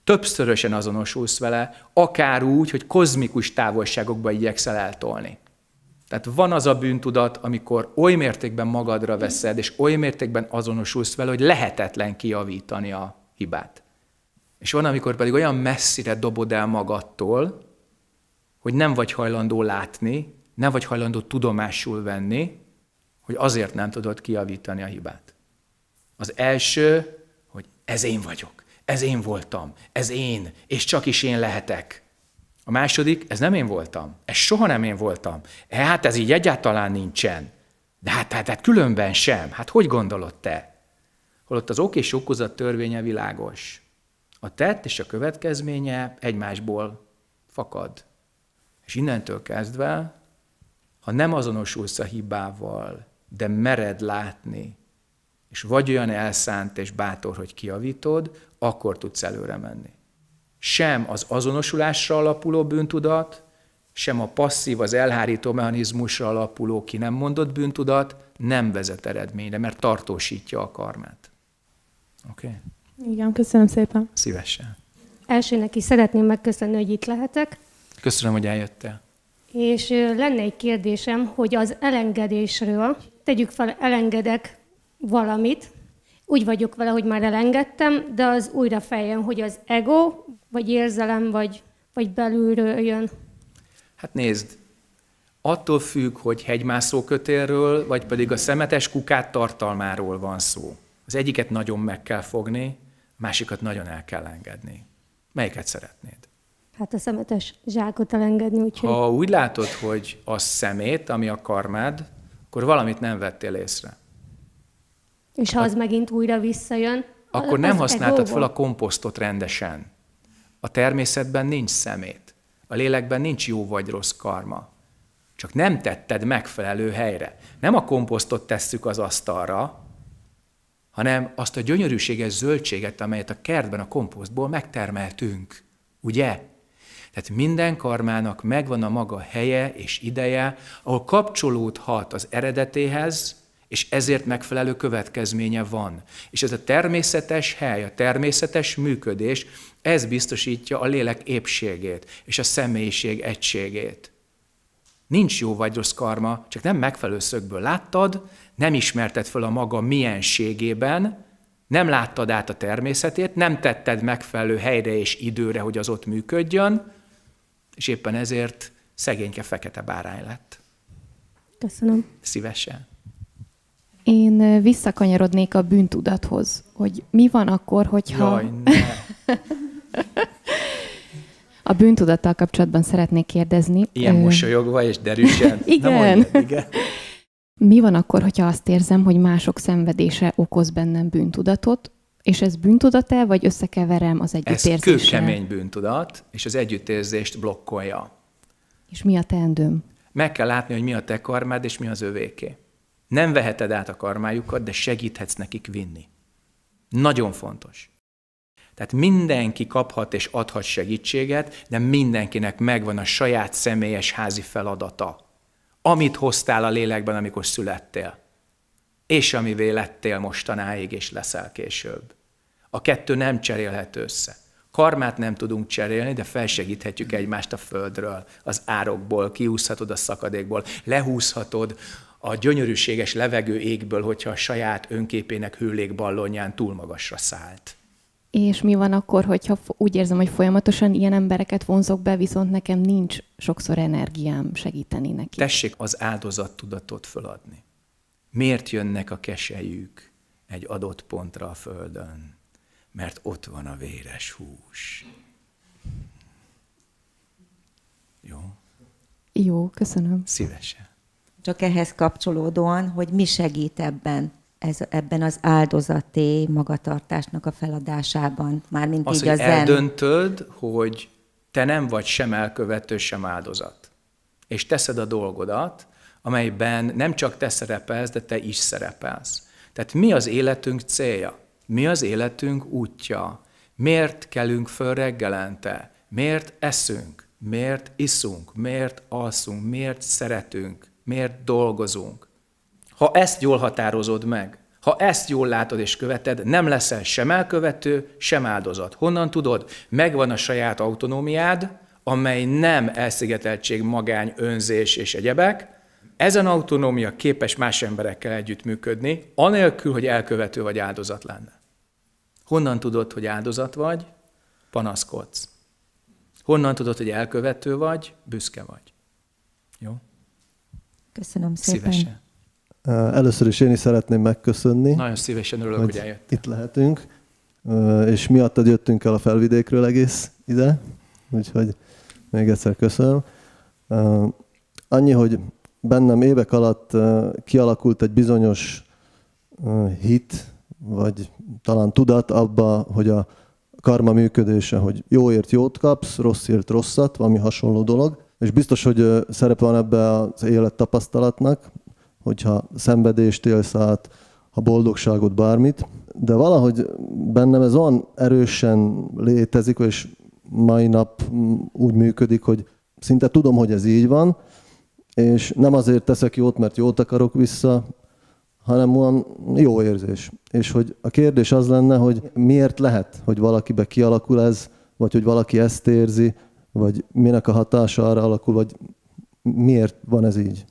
többszörösen azonosulsz vele, akár úgy, hogy kozmikus távolságokba igyekszel eltolni. Tehát van az a bűntudat, amikor oly mértékben magadra veszed, és oly mértékben azonosulsz vele, hogy lehetetlen kiavítani a hibát. És van, amikor pedig olyan messzire dobod el magadtól, hogy nem vagy hajlandó látni, nem vagy hajlandó tudomásul venni, hogy azért nem tudod kiavítani a hibát. Az első, hogy ez én vagyok. Ez én voltam, ez én, és csak is én lehetek. A második, ez nem én voltam, ez soha nem én voltam. E, hát ez így egyáltalán nincsen. De hát, hát, hát különben sem. Hát hogy gondolod te? Holott az ok és okozat törvénye világos. A tett és a következménye egymásból fakad. És innentől kezdve, ha nem azonosulsz a hibával, de mered látni, és vagy olyan elszánt és bátor, hogy kiavítod, akkor tudsz előre menni. Sem az azonosulásra alapuló bűntudat, sem a passzív, az elhárító mechanizmusra alapuló ki nem mondott bűntudat nem vezet eredményre, mert tartósítja a karmát. Oké? Okay? Igen, köszönöm szépen. Szívesen. Elsőnek is szeretném megköszönni, hogy itt lehetek. Köszönöm, hogy eljöttél. És lenne egy kérdésem, hogy az elengedésről, tegyük fel, elengedek valamit, úgy vagyok vele, hogy már elengedtem, de az újra feljön, hogy az ego, vagy érzelem, vagy, vagy belülről jön. Hát nézd, attól függ, hogy hegymászó kötélről, vagy pedig a szemetes kukát tartalmáról van szó. Az egyiket nagyon meg kell fogni, a másikat nagyon el kell engedni. Melyiket szeretnéd? Hát a szemetes zsákot elengedni, úgyhogy... Ha úgy látod, hogy az szemét, ami a karmád, akkor valamit nem vettél észre. És ha az a, megint újra visszajön? Akkor nem használtad fel a komposztot rendesen. A természetben nincs szemét. A lélekben nincs jó vagy rossz karma. Csak nem tetted megfelelő helyre. Nem a komposztot tesszük az asztalra, hanem azt a gyönyörűséges zöldséget, amelyet a kertben a komposztból megtermeltünk. Ugye? Tehát minden karmának megvan a maga helye és ideje, ahol kapcsolódhat az eredetéhez, és ezért megfelelő következménye van. És ez a természetes hely, a természetes működés, ez biztosítja a lélek épségét és a személyiség egységét. Nincs jó vagy rossz karma, csak nem megfelelő szögből láttad, nem ismerted fel a maga mienségében, nem láttad át a természetét, nem tetted megfelelő helyre és időre, hogy az ott működjön, és éppen ezért szegényke fekete bárány lett. Köszönöm. Szívesen. Én visszakanyarodnék a bűntudathoz, hogy mi van akkor, hogyha... Jaj, *laughs* a bűntudattal kapcsolatban szeretnék kérdezni. Ilyen mosolyogva és derűsen. *laughs* igen. igen. Mi van akkor, hogyha azt érzem, hogy mások szenvedése okoz bennem bűntudatot, és ez bűntudat-e, vagy összekeverem az együttérzéssel? Ez kőkemény bűntudat, és az együttérzést blokkolja. És mi a teendőm? Meg kell látni, hogy mi a te karmád, és mi az övéké. Nem veheted át a karmájukat, de segíthetsz nekik vinni. Nagyon fontos. Tehát mindenki kaphat és adhat segítséget, de mindenkinek megvan a saját személyes házi feladata. Amit hoztál a lélekben, amikor születtél, és amivé lettél mostanáig, és leszel később. A kettő nem cserélhető össze. Karmát nem tudunk cserélni, de felsegíthetjük egymást a földről, az árokból, kiúszhatod a szakadékból, lehúzhatod a gyönyörűséges levegő égből, hogyha a saját önképének hőlékballonján túl magasra szállt. És mi van akkor, hogyha úgy érzem, hogy folyamatosan ilyen embereket vonzok be, viszont nekem nincs sokszor energiám segíteni neki? Tessék az áldozat tudatot föladni. Miért jönnek a keselyük egy adott pontra a földön? Mert ott van a véres hús. Jó? Jó, köszönöm. Szívesen csak ehhez kapcsolódóan, hogy mi segít ebben, ez, ebben az áldozaté magatartásnak a feladásában, mármint az, így az eldöntöd, hogy te nem vagy sem elkövető, sem áldozat. És teszed a dolgodat, amelyben nem csak te szerepelsz, de te is szerepelsz. Tehát mi az életünk célja? Mi az életünk útja? Miért kelünk föl reggelente? Miért eszünk? Miért iszunk? Miért alszunk? Miért szeretünk? miért dolgozunk. Ha ezt jól határozod meg, ha ezt jól látod és követed, nem leszel sem elkövető, sem áldozat. Honnan tudod? Megvan a saját autonómiád, amely nem elszigeteltség, magány, önzés és egyebek. Ezen autonómia képes más emberekkel együttműködni, anélkül, hogy elkövető vagy áldozat lenne. Honnan tudod, hogy áldozat vagy? Panaszkodsz. Honnan tudod, hogy elkövető vagy? Büszke vagy. Jó? Köszönöm szépen. Szívesen. Először is én is szeretném megköszönni. Nagyon szívesen örülök, hogy, hogy eljött. Itt lehetünk, és miattad jöttünk el a felvidékről egész ide, úgyhogy még egyszer köszönöm. Annyi, hogy bennem évek alatt kialakult egy bizonyos hit, vagy talán tudat abba, hogy a karma működése, hogy jóért jót kapsz, rosszért rosszat, valami hasonló dolog. És biztos, hogy szerepe van ebbe az élettapasztalatnak, hogyha szenvedést élsz át, ha boldogságot, bármit. De valahogy bennem ez olyan erősen létezik, és mai nap mm, úgy működik, hogy szinte tudom, hogy ez így van, és nem azért teszek jót, mert jót akarok vissza, hanem olyan jó érzés. És hogy a kérdés az lenne, hogy miért lehet, hogy valakibe kialakul ez, vagy hogy valaki ezt érzi, vagy minek a hatása arra alakul, vagy miért van ez így?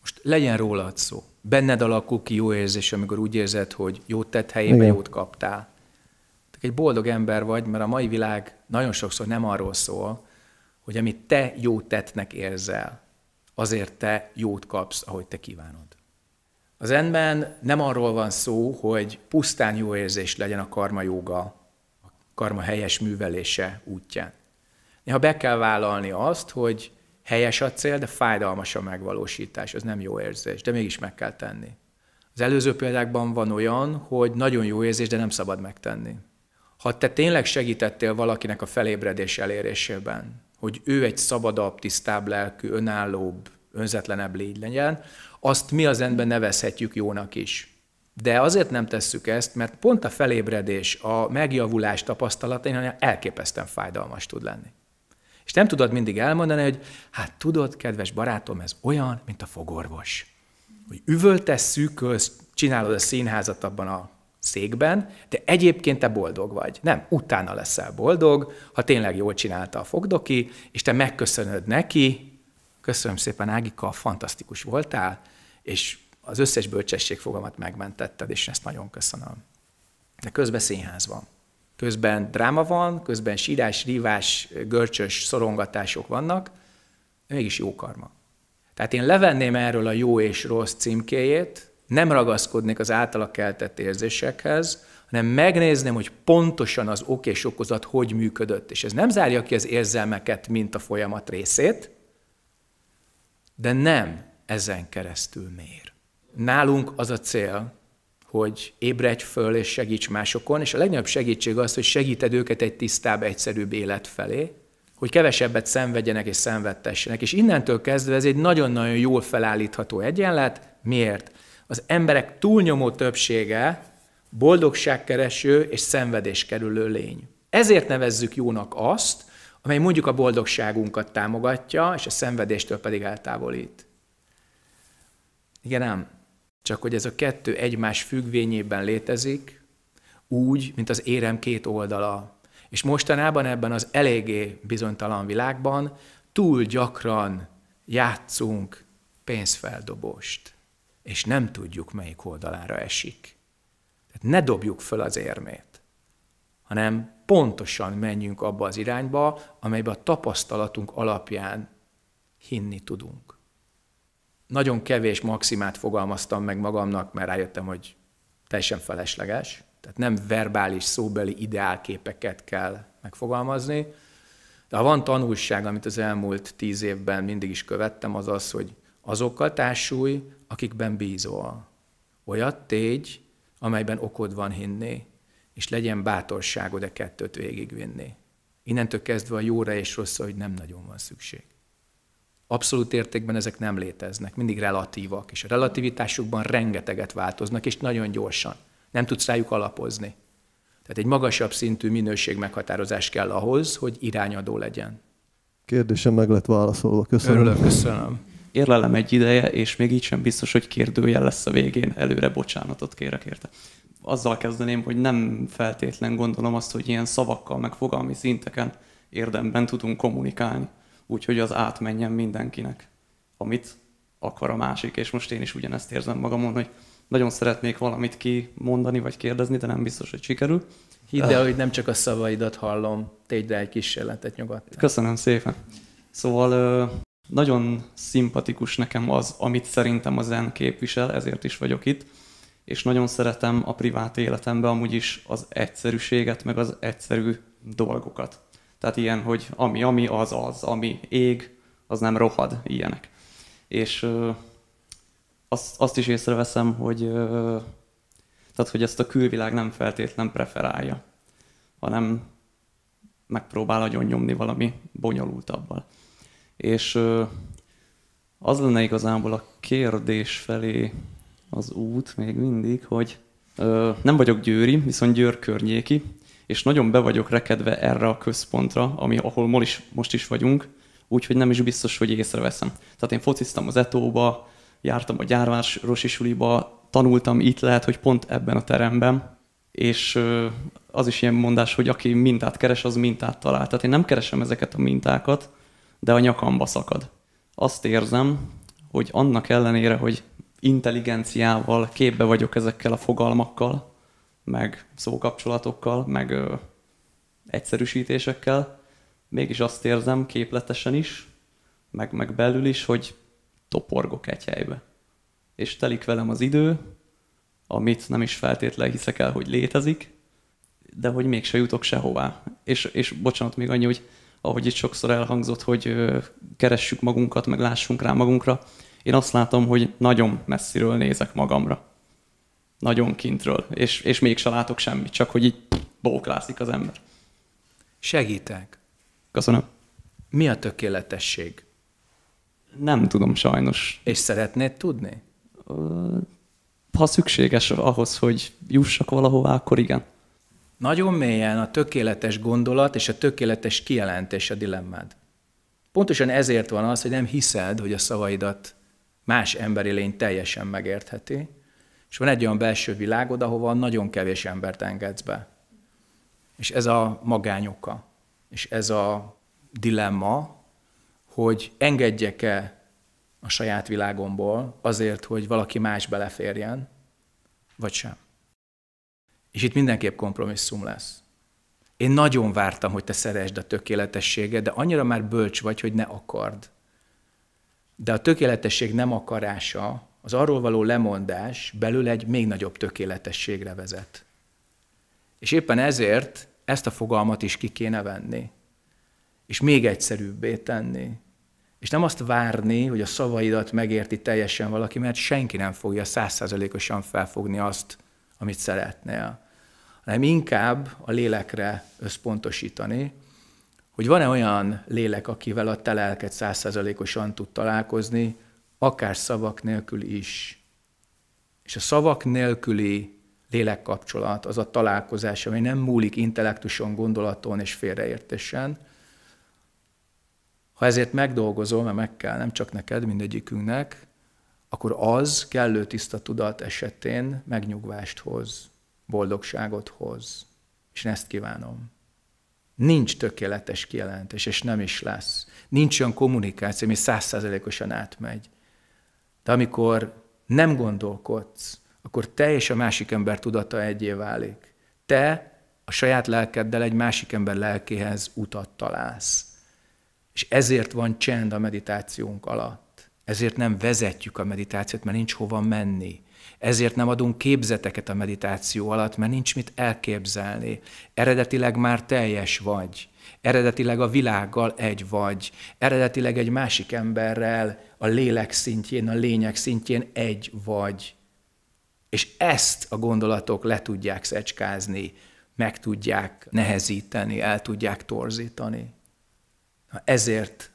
Most legyen róla szó. Benned alakul ki jó érzés, amikor úgy érzed, hogy jót tett helyébe, Igen. jót kaptál. Te egy boldog ember vagy, mert a mai világ nagyon sokszor nem arról szól, hogy amit te jót tettnek érzel, azért te jót kapsz, ahogy te kívánod. Az enben nem arról van szó, hogy pusztán jó érzés legyen a karma joga, a karma helyes művelése útján. Néha be kell vállalni azt, hogy helyes a cél, de fájdalmas a megvalósítás, az nem jó érzés, de mégis meg kell tenni. Az előző példákban van olyan, hogy nagyon jó érzés, de nem szabad megtenni. Ha te tényleg segítettél valakinek a felébredés elérésében, hogy ő egy szabadabb, tisztább lelkű, önállóbb, önzetlenebb légy legyen, azt mi az ember nevezhetjük jónak is. De azért nem tesszük ezt, mert pont a felébredés, a megjavulás tapasztalata elképesztően fájdalmas tud lenni. És nem tudod mindig elmondani, hogy hát tudod, kedves barátom, ez olyan, mint a fogorvos. Hogy üvöltesz, szűkölsz, csinálod a színházat abban a székben, de egyébként te boldog vagy. Nem, utána leszel boldog, ha tényleg jól csinálta a fogdoki, és te megköszönöd neki, köszönöm szépen Ágika, fantasztikus voltál, és az összes bölcsesség fogamat megmentetted, és ezt nagyon köszönöm. De közben színház van közben dráma van, közben sírás, rívás, görcsös szorongatások vannak, mégis jó karma. Tehát én levenném erről a jó és rossz címkéjét, nem ragaszkodnék az általa keltett érzésekhez, hanem megnézném, hogy pontosan az ok és okozat hogy működött. És ez nem zárja ki az érzelmeket, mint a folyamat részét, de nem ezen keresztül mér. Nálunk az a cél, hogy ébredj föl és segíts másokon, és a legnagyobb segítség az, hogy segíted őket egy tisztább, egyszerűbb élet felé, hogy kevesebbet szenvedjenek és szenvedtessenek. És innentől kezdve ez egy nagyon-nagyon jól felállítható egyenlet. Miért? Az emberek túlnyomó többsége boldogságkereső és szenvedéskerülő lény. Ezért nevezzük jónak azt, amely mondjuk a boldogságunkat támogatja, és a szenvedéstől pedig eltávolít. Igen, nem. Csak hogy ez a kettő egymás függvényében létezik, úgy, mint az érem két oldala. És mostanában ebben az eléggé bizonytalan világban túl gyakran játszunk pénzfeldobost, és nem tudjuk, melyik oldalára esik. Tehát ne dobjuk föl az érmét, hanem pontosan menjünk abba az irányba, amelybe a tapasztalatunk alapján hinni tudunk nagyon kevés maximát fogalmaztam meg magamnak, mert rájöttem, hogy teljesen felesleges. Tehát nem verbális, szóbeli ideálképeket kell megfogalmazni. De ha van tanulság, amit az elmúlt tíz évben mindig is követtem, az az, hogy azokkal társulj, akikben bízol. Olyat tégy, amelyben okod van hinni, és legyen bátorságod a e kettőt végigvinni. Innentől kezdve a jóra és rosszra, hogy nem nagyon van szükség abszolút értékben ezek nem léteznek, mindig relatívak, és a relativitásukban rengeteget változnak, és nagyon gyorsan. Nem tudsz rájuk alapozni. Tehát egy magasabb szintű minőség meghatározás kell ahhoz, hogy irányadó legyen. Kérdésem meg lett válaszolva. Köszönöm. Örülök, köszönöm. Érlelem egy ideje, és még így sem biztos, hogy kérdőjel lesz a végén. Előre bocsánatot kérek érte. Azzal kezdeném, hogy nem feltétlen gondolom azt, hogy ilyen szavakkal, meg fogalmi szinteken érdemben tudunk kommunikálni úgyhogy az átmenjen mindenkinek, amit akar a másik, és most én is ugyanezt érzem magamon, hogy nagyon szeretnék valamit kimondani vagy kérdezni, de nem biztos, hogy sikerül. Hidd el, hogy nem csak a szavaidat hallom, tégy rá egy kísérletet nyugodtan. Köszönöm szépen. Szóval nagyon szimpatikus nekem az, amit szerintem a zen képvisel, ezért is vagyok itt, és nagyon szeretem a privát életemben, amúgy is az egyszerűséget, meg az egyszerű dolgokat. Tehát ilyen, hogy ami, ami, az, az, ami ég, az nem rohad, ilyenek. És ö, azt, azt is észreveszem, hogy, ö, tehát, hogy ezt a külvilág nem feltétlen preferálja, hanem megpróbál nagyon nyomni valami bonyolultabbal. És ö, az lenne igazából a kérdés felé az út még mindig, hogy ö, nem vagyok győri, viszont győr környéki, és nagyon be vagyok rekedve erre a központra, ami, ahol mol is, most is vagyunk, úgyhogy nem is biztos, hogy észreveszem. Tehát én fociztam az Etóba, jártam a gyárvás rosisuliba, tanultam itt lehet, hogy pont ebben a teremben, és az is ilyen mondás, hogy aki mintát keres, az mintát talál. Tehát én nem keresem ezeket a mintákat, de a nyakamba szakad. Azt érzem, hogy annak ellenére, hogy intelligenciával képbe vagyok ezekkel a fogalmakkal, meg szókapcsolatokkal, meg ö, egyszerűsítésekkel, mégis azt érzem képletesen is, meg, meg belül is, hogy toporgok egy helybe. És telik velem az idő, amit nem is feltétlenül hiszek el, hogy létezik, de hogy mégse jutok sehová. És, és bocsánat, még annyi, hogy ahogy itt sokszor elhangzott, hogy ö, keressük magunkat, meg lássunk rá magunkra, én azt látom, hogy nagyon messziről nézek magamra nagyon kintről, és, és mégse látok semmit, csak hogy így bóklászik az ember. Segítek. Köszönöm. Mi a tökéletesség? Nem tudom sajnos. És szeretnéd tudni? Ha szükséges ahhoz, hogy jussak valahová, akkor igen. Nagyon mélyen a tökéletes gondolat és a tökéletes kijelentés a dilemmád. Pontosan ezért van az, hogy nem hiszed, hogy a szavaidat más emberi lény teljesen megértheti, és van egy olyan belső világod, ahova nagyon kevés embert engedsz be. És ez a magányoka, és ez a dilemma, hogy engedjek-e a saját világomból azért, hogy valaki más beleférjen, vagy sem. És itt mindenképp kompromisszum lesz. Én nagyon vártam, hogy te szeresd a tökéletességet, de annyira már bölcs vagy, hogy ne akard. De a tökéletesség nem akarása az arról való lemondás belül egy még nagyobb tökéletességre vezet. És éppen ezért ezt a fogalmat is ki kéne venni, és még egyszerűbbé tenni. És nem azt várni, hogy a szavaidat megérti teljesen valaki, mert senki nem fogja százszázalékosan felfogni azt, amit szeretnél, hanem inkább a lélekre összpontosítani, hogy van-e olyan lélek, akivel a te lelked százszázalékosan tud találkozni, akár szavak nélkül is. És a szavak nélküli lélekkapcsolat, az a találkozás, ami nem múlik intellektuson, gondolaton és félreértésen. Ha ezért megdolgozol, mert meg kell, nem csak neked, mindegyikünknek, akkor az kellő tiszta tudat esetén megnyugvást hoz, boldogságot hoz. És én ezt kívánom. Nincs tökéletes kijelentés, és nem is lesz. Nincs olyan kommunikáció, ami százszázalékosan átmegy. De amikor nem gondolkodsz, akkor te és a másik ember tudata egyé válik. Te a saját lelkeddel egy másik ember lelkéhez utat találsz. És ezért van csend a meditációnk alatt. Ezért nem vezetjük a meditációt, mert nincs hova menni. Ezért nem adunk képzeteket a meditáció alatt, mert nincs mit elképzelni. Eredetileg már teljes vagy eredetileg a világgal egy vagy, eredetileg egy másik emberrel a lélek szintjén, a lények szintjén egy vagy. És ezt a gondolatok le tudják szecskázni, meg tudják nehezíteni, el tudják torzítani. Na ezért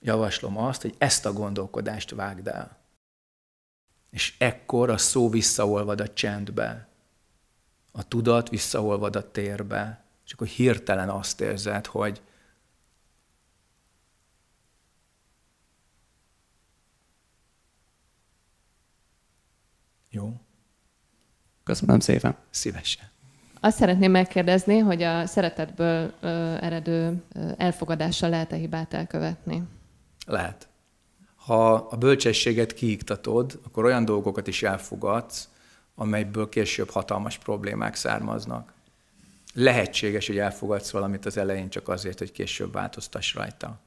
javaslom azt, hogy ezt a gondolkodást vágd el. És ekkor a szó visszaolvad a csendbe, a tudat visszaolvad a térbe, és akkor hirtelen azt érzed, hogy Jó. Köszönöm szépen. Szívesen. Azt szeretném megkérdezni, hogy a szeretetből ö, eredő ö, elfogadással lehet-e hibát elkövetni? Lehet. Ha a bölcsességet kiiktatod, akkor olyan dolgokat is elfogadsz, amelyből később hatalmas problémák származnak. Lehetséges, hogy elfogadsz valamit az elején csak azért, hogy később változtass rajta.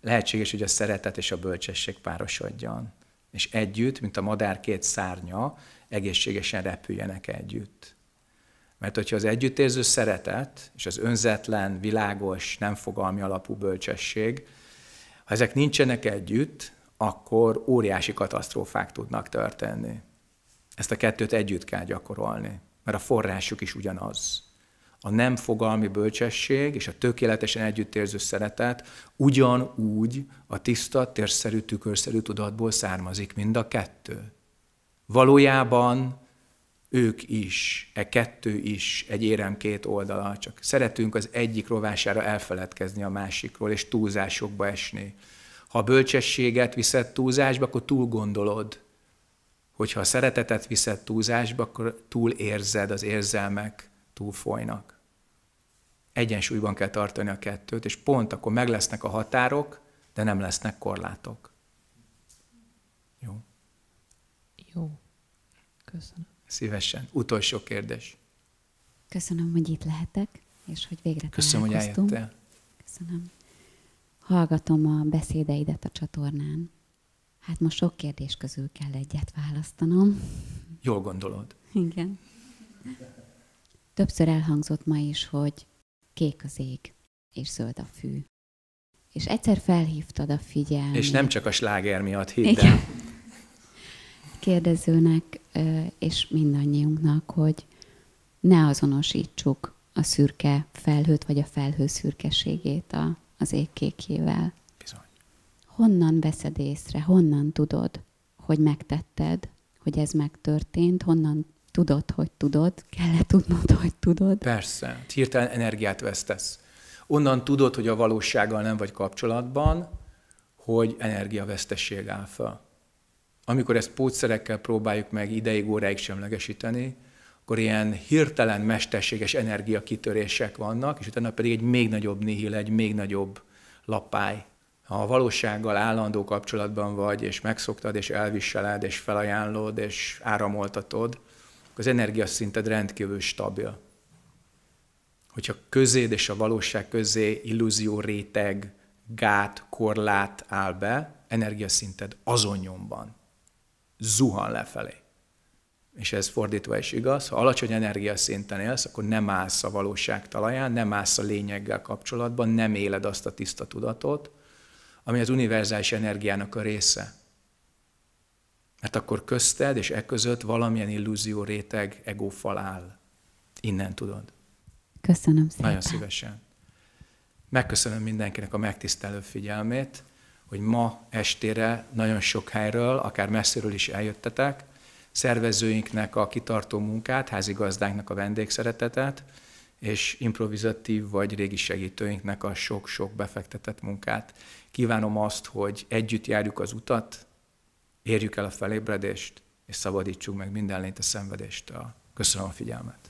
Lehetséges, hogy a szeretet és a bölcsesség párosodjon. És együtt, mint a madár két szárnya, egészségesen repüljenek együtt. Mert hogyha az együttérző szeretet és az önzetlen, világos, nem fogalmi alapú bölcsesség, ha ezek nincsenek együtt, akkor óriási katasztrófák tudnak történni. Ezt a kettőt együtt kell gyakorolni, mert a forrásuk is ugyanaz a nem fogalmi bölcsesség és a tökéletesen együttérző szeretet ugyanúgy a tiszta, térszerű, tükörszerű tudatból származik, mind a kettő. Valójában ők is, e kettő is egy érem két oldala, csak szeretünk az egyik rovására elfeledkezni a másikról, és túlzásokba esni. Ha a bölcsességet viszed túlzásba, akkor túl gondolod. Hogyha a szeretetet viszed túlzásba, akkor túl érzed, az érzelmek túl folynak egyensúlyban kell tartani a kettőt, és pont akkor meg lesznek a határok, de nem lesznek korlátok. Jó? Jó. Köszönöm. Szívesen. Utolsó kérdés. Köszönöm, hogy itt lehetek, és hogy végre Köszönöm, hogy eljöttél. Köszönöm. Hallgatom a beszédeidet a csatornán. Hát most sok kérdés közül kell egyet választanom. Jól gondolod. Igen. Többször elhangzott ma is, hogy kék az ég, és zöld a fű. És egyszer felhívtad a figyelmet. És nem csak a sláger miatt, hidd el. Kérdezőnek és mindannyiunknak, hogy ne azonosítsuk a szürke felhőt, vagy a felhő szürkeségét a, az égkékével. kékével. Bizony. Honnan veszed észre, honnan tudod, hogy megtetted, hogy ez megtörtént, honnan tudod, hogy tudod, Kell tudnod, hogy tudod. Persze, hát hirtelen energiát vesztesz. Onnan tudod, hogy a valósággal nem vagy kapcsolatban, hogy energiavesztesség áll fel. Amikor ezt pótszerekkel próbáljuk meg ideig, óráig semlegesíteni, akkor ilyen hirtelen mesterséges energiakitörések vannak, és utána pedig egy még nagyobb nihil, egy még nagyobb lapály. Ha a valósággal állandó kapcsolatban vagy, és megszoktad, és elviseled, és felajánlod, és áramoltatod, az energiaszinted rendkívül stabil. Hogyha közéd és a valóság közé illúzió réteg, gát, korlát áll be, energiaszinted azon nyomban. Zuhan lefelé. És ez fordítva is igaz, ha alacsony energiaszinten élsz, akkor nem állsz a valóság talaján, nem állsz a lényeggel kapcsolatban, nem éled azt a tiszta tudatot, ami az univerzális energiának a része. Mert akkor közted és e között valamilyen illúzió réteg, egófal áll. Innen tudod. Köszönöm szépen. Nagyon szívesen. Megköszönöm mindenkinek a megtisztelő figyelmét, hogy ma estére nagyon sok helyről, akár messziről is eljöttetek, szervezőinknek a kitartó munkát, házigazdánknak a vendégszeretetet, és improvizatív vagy régi segítőinknek a sok-sok befektetett munkát. Kívánom azt, hogy együtt járjuk az utat, érjük el a felébredést, és szabadítsuk meg minden lényt a szenvedéstől. Köszönöm a figyelmet.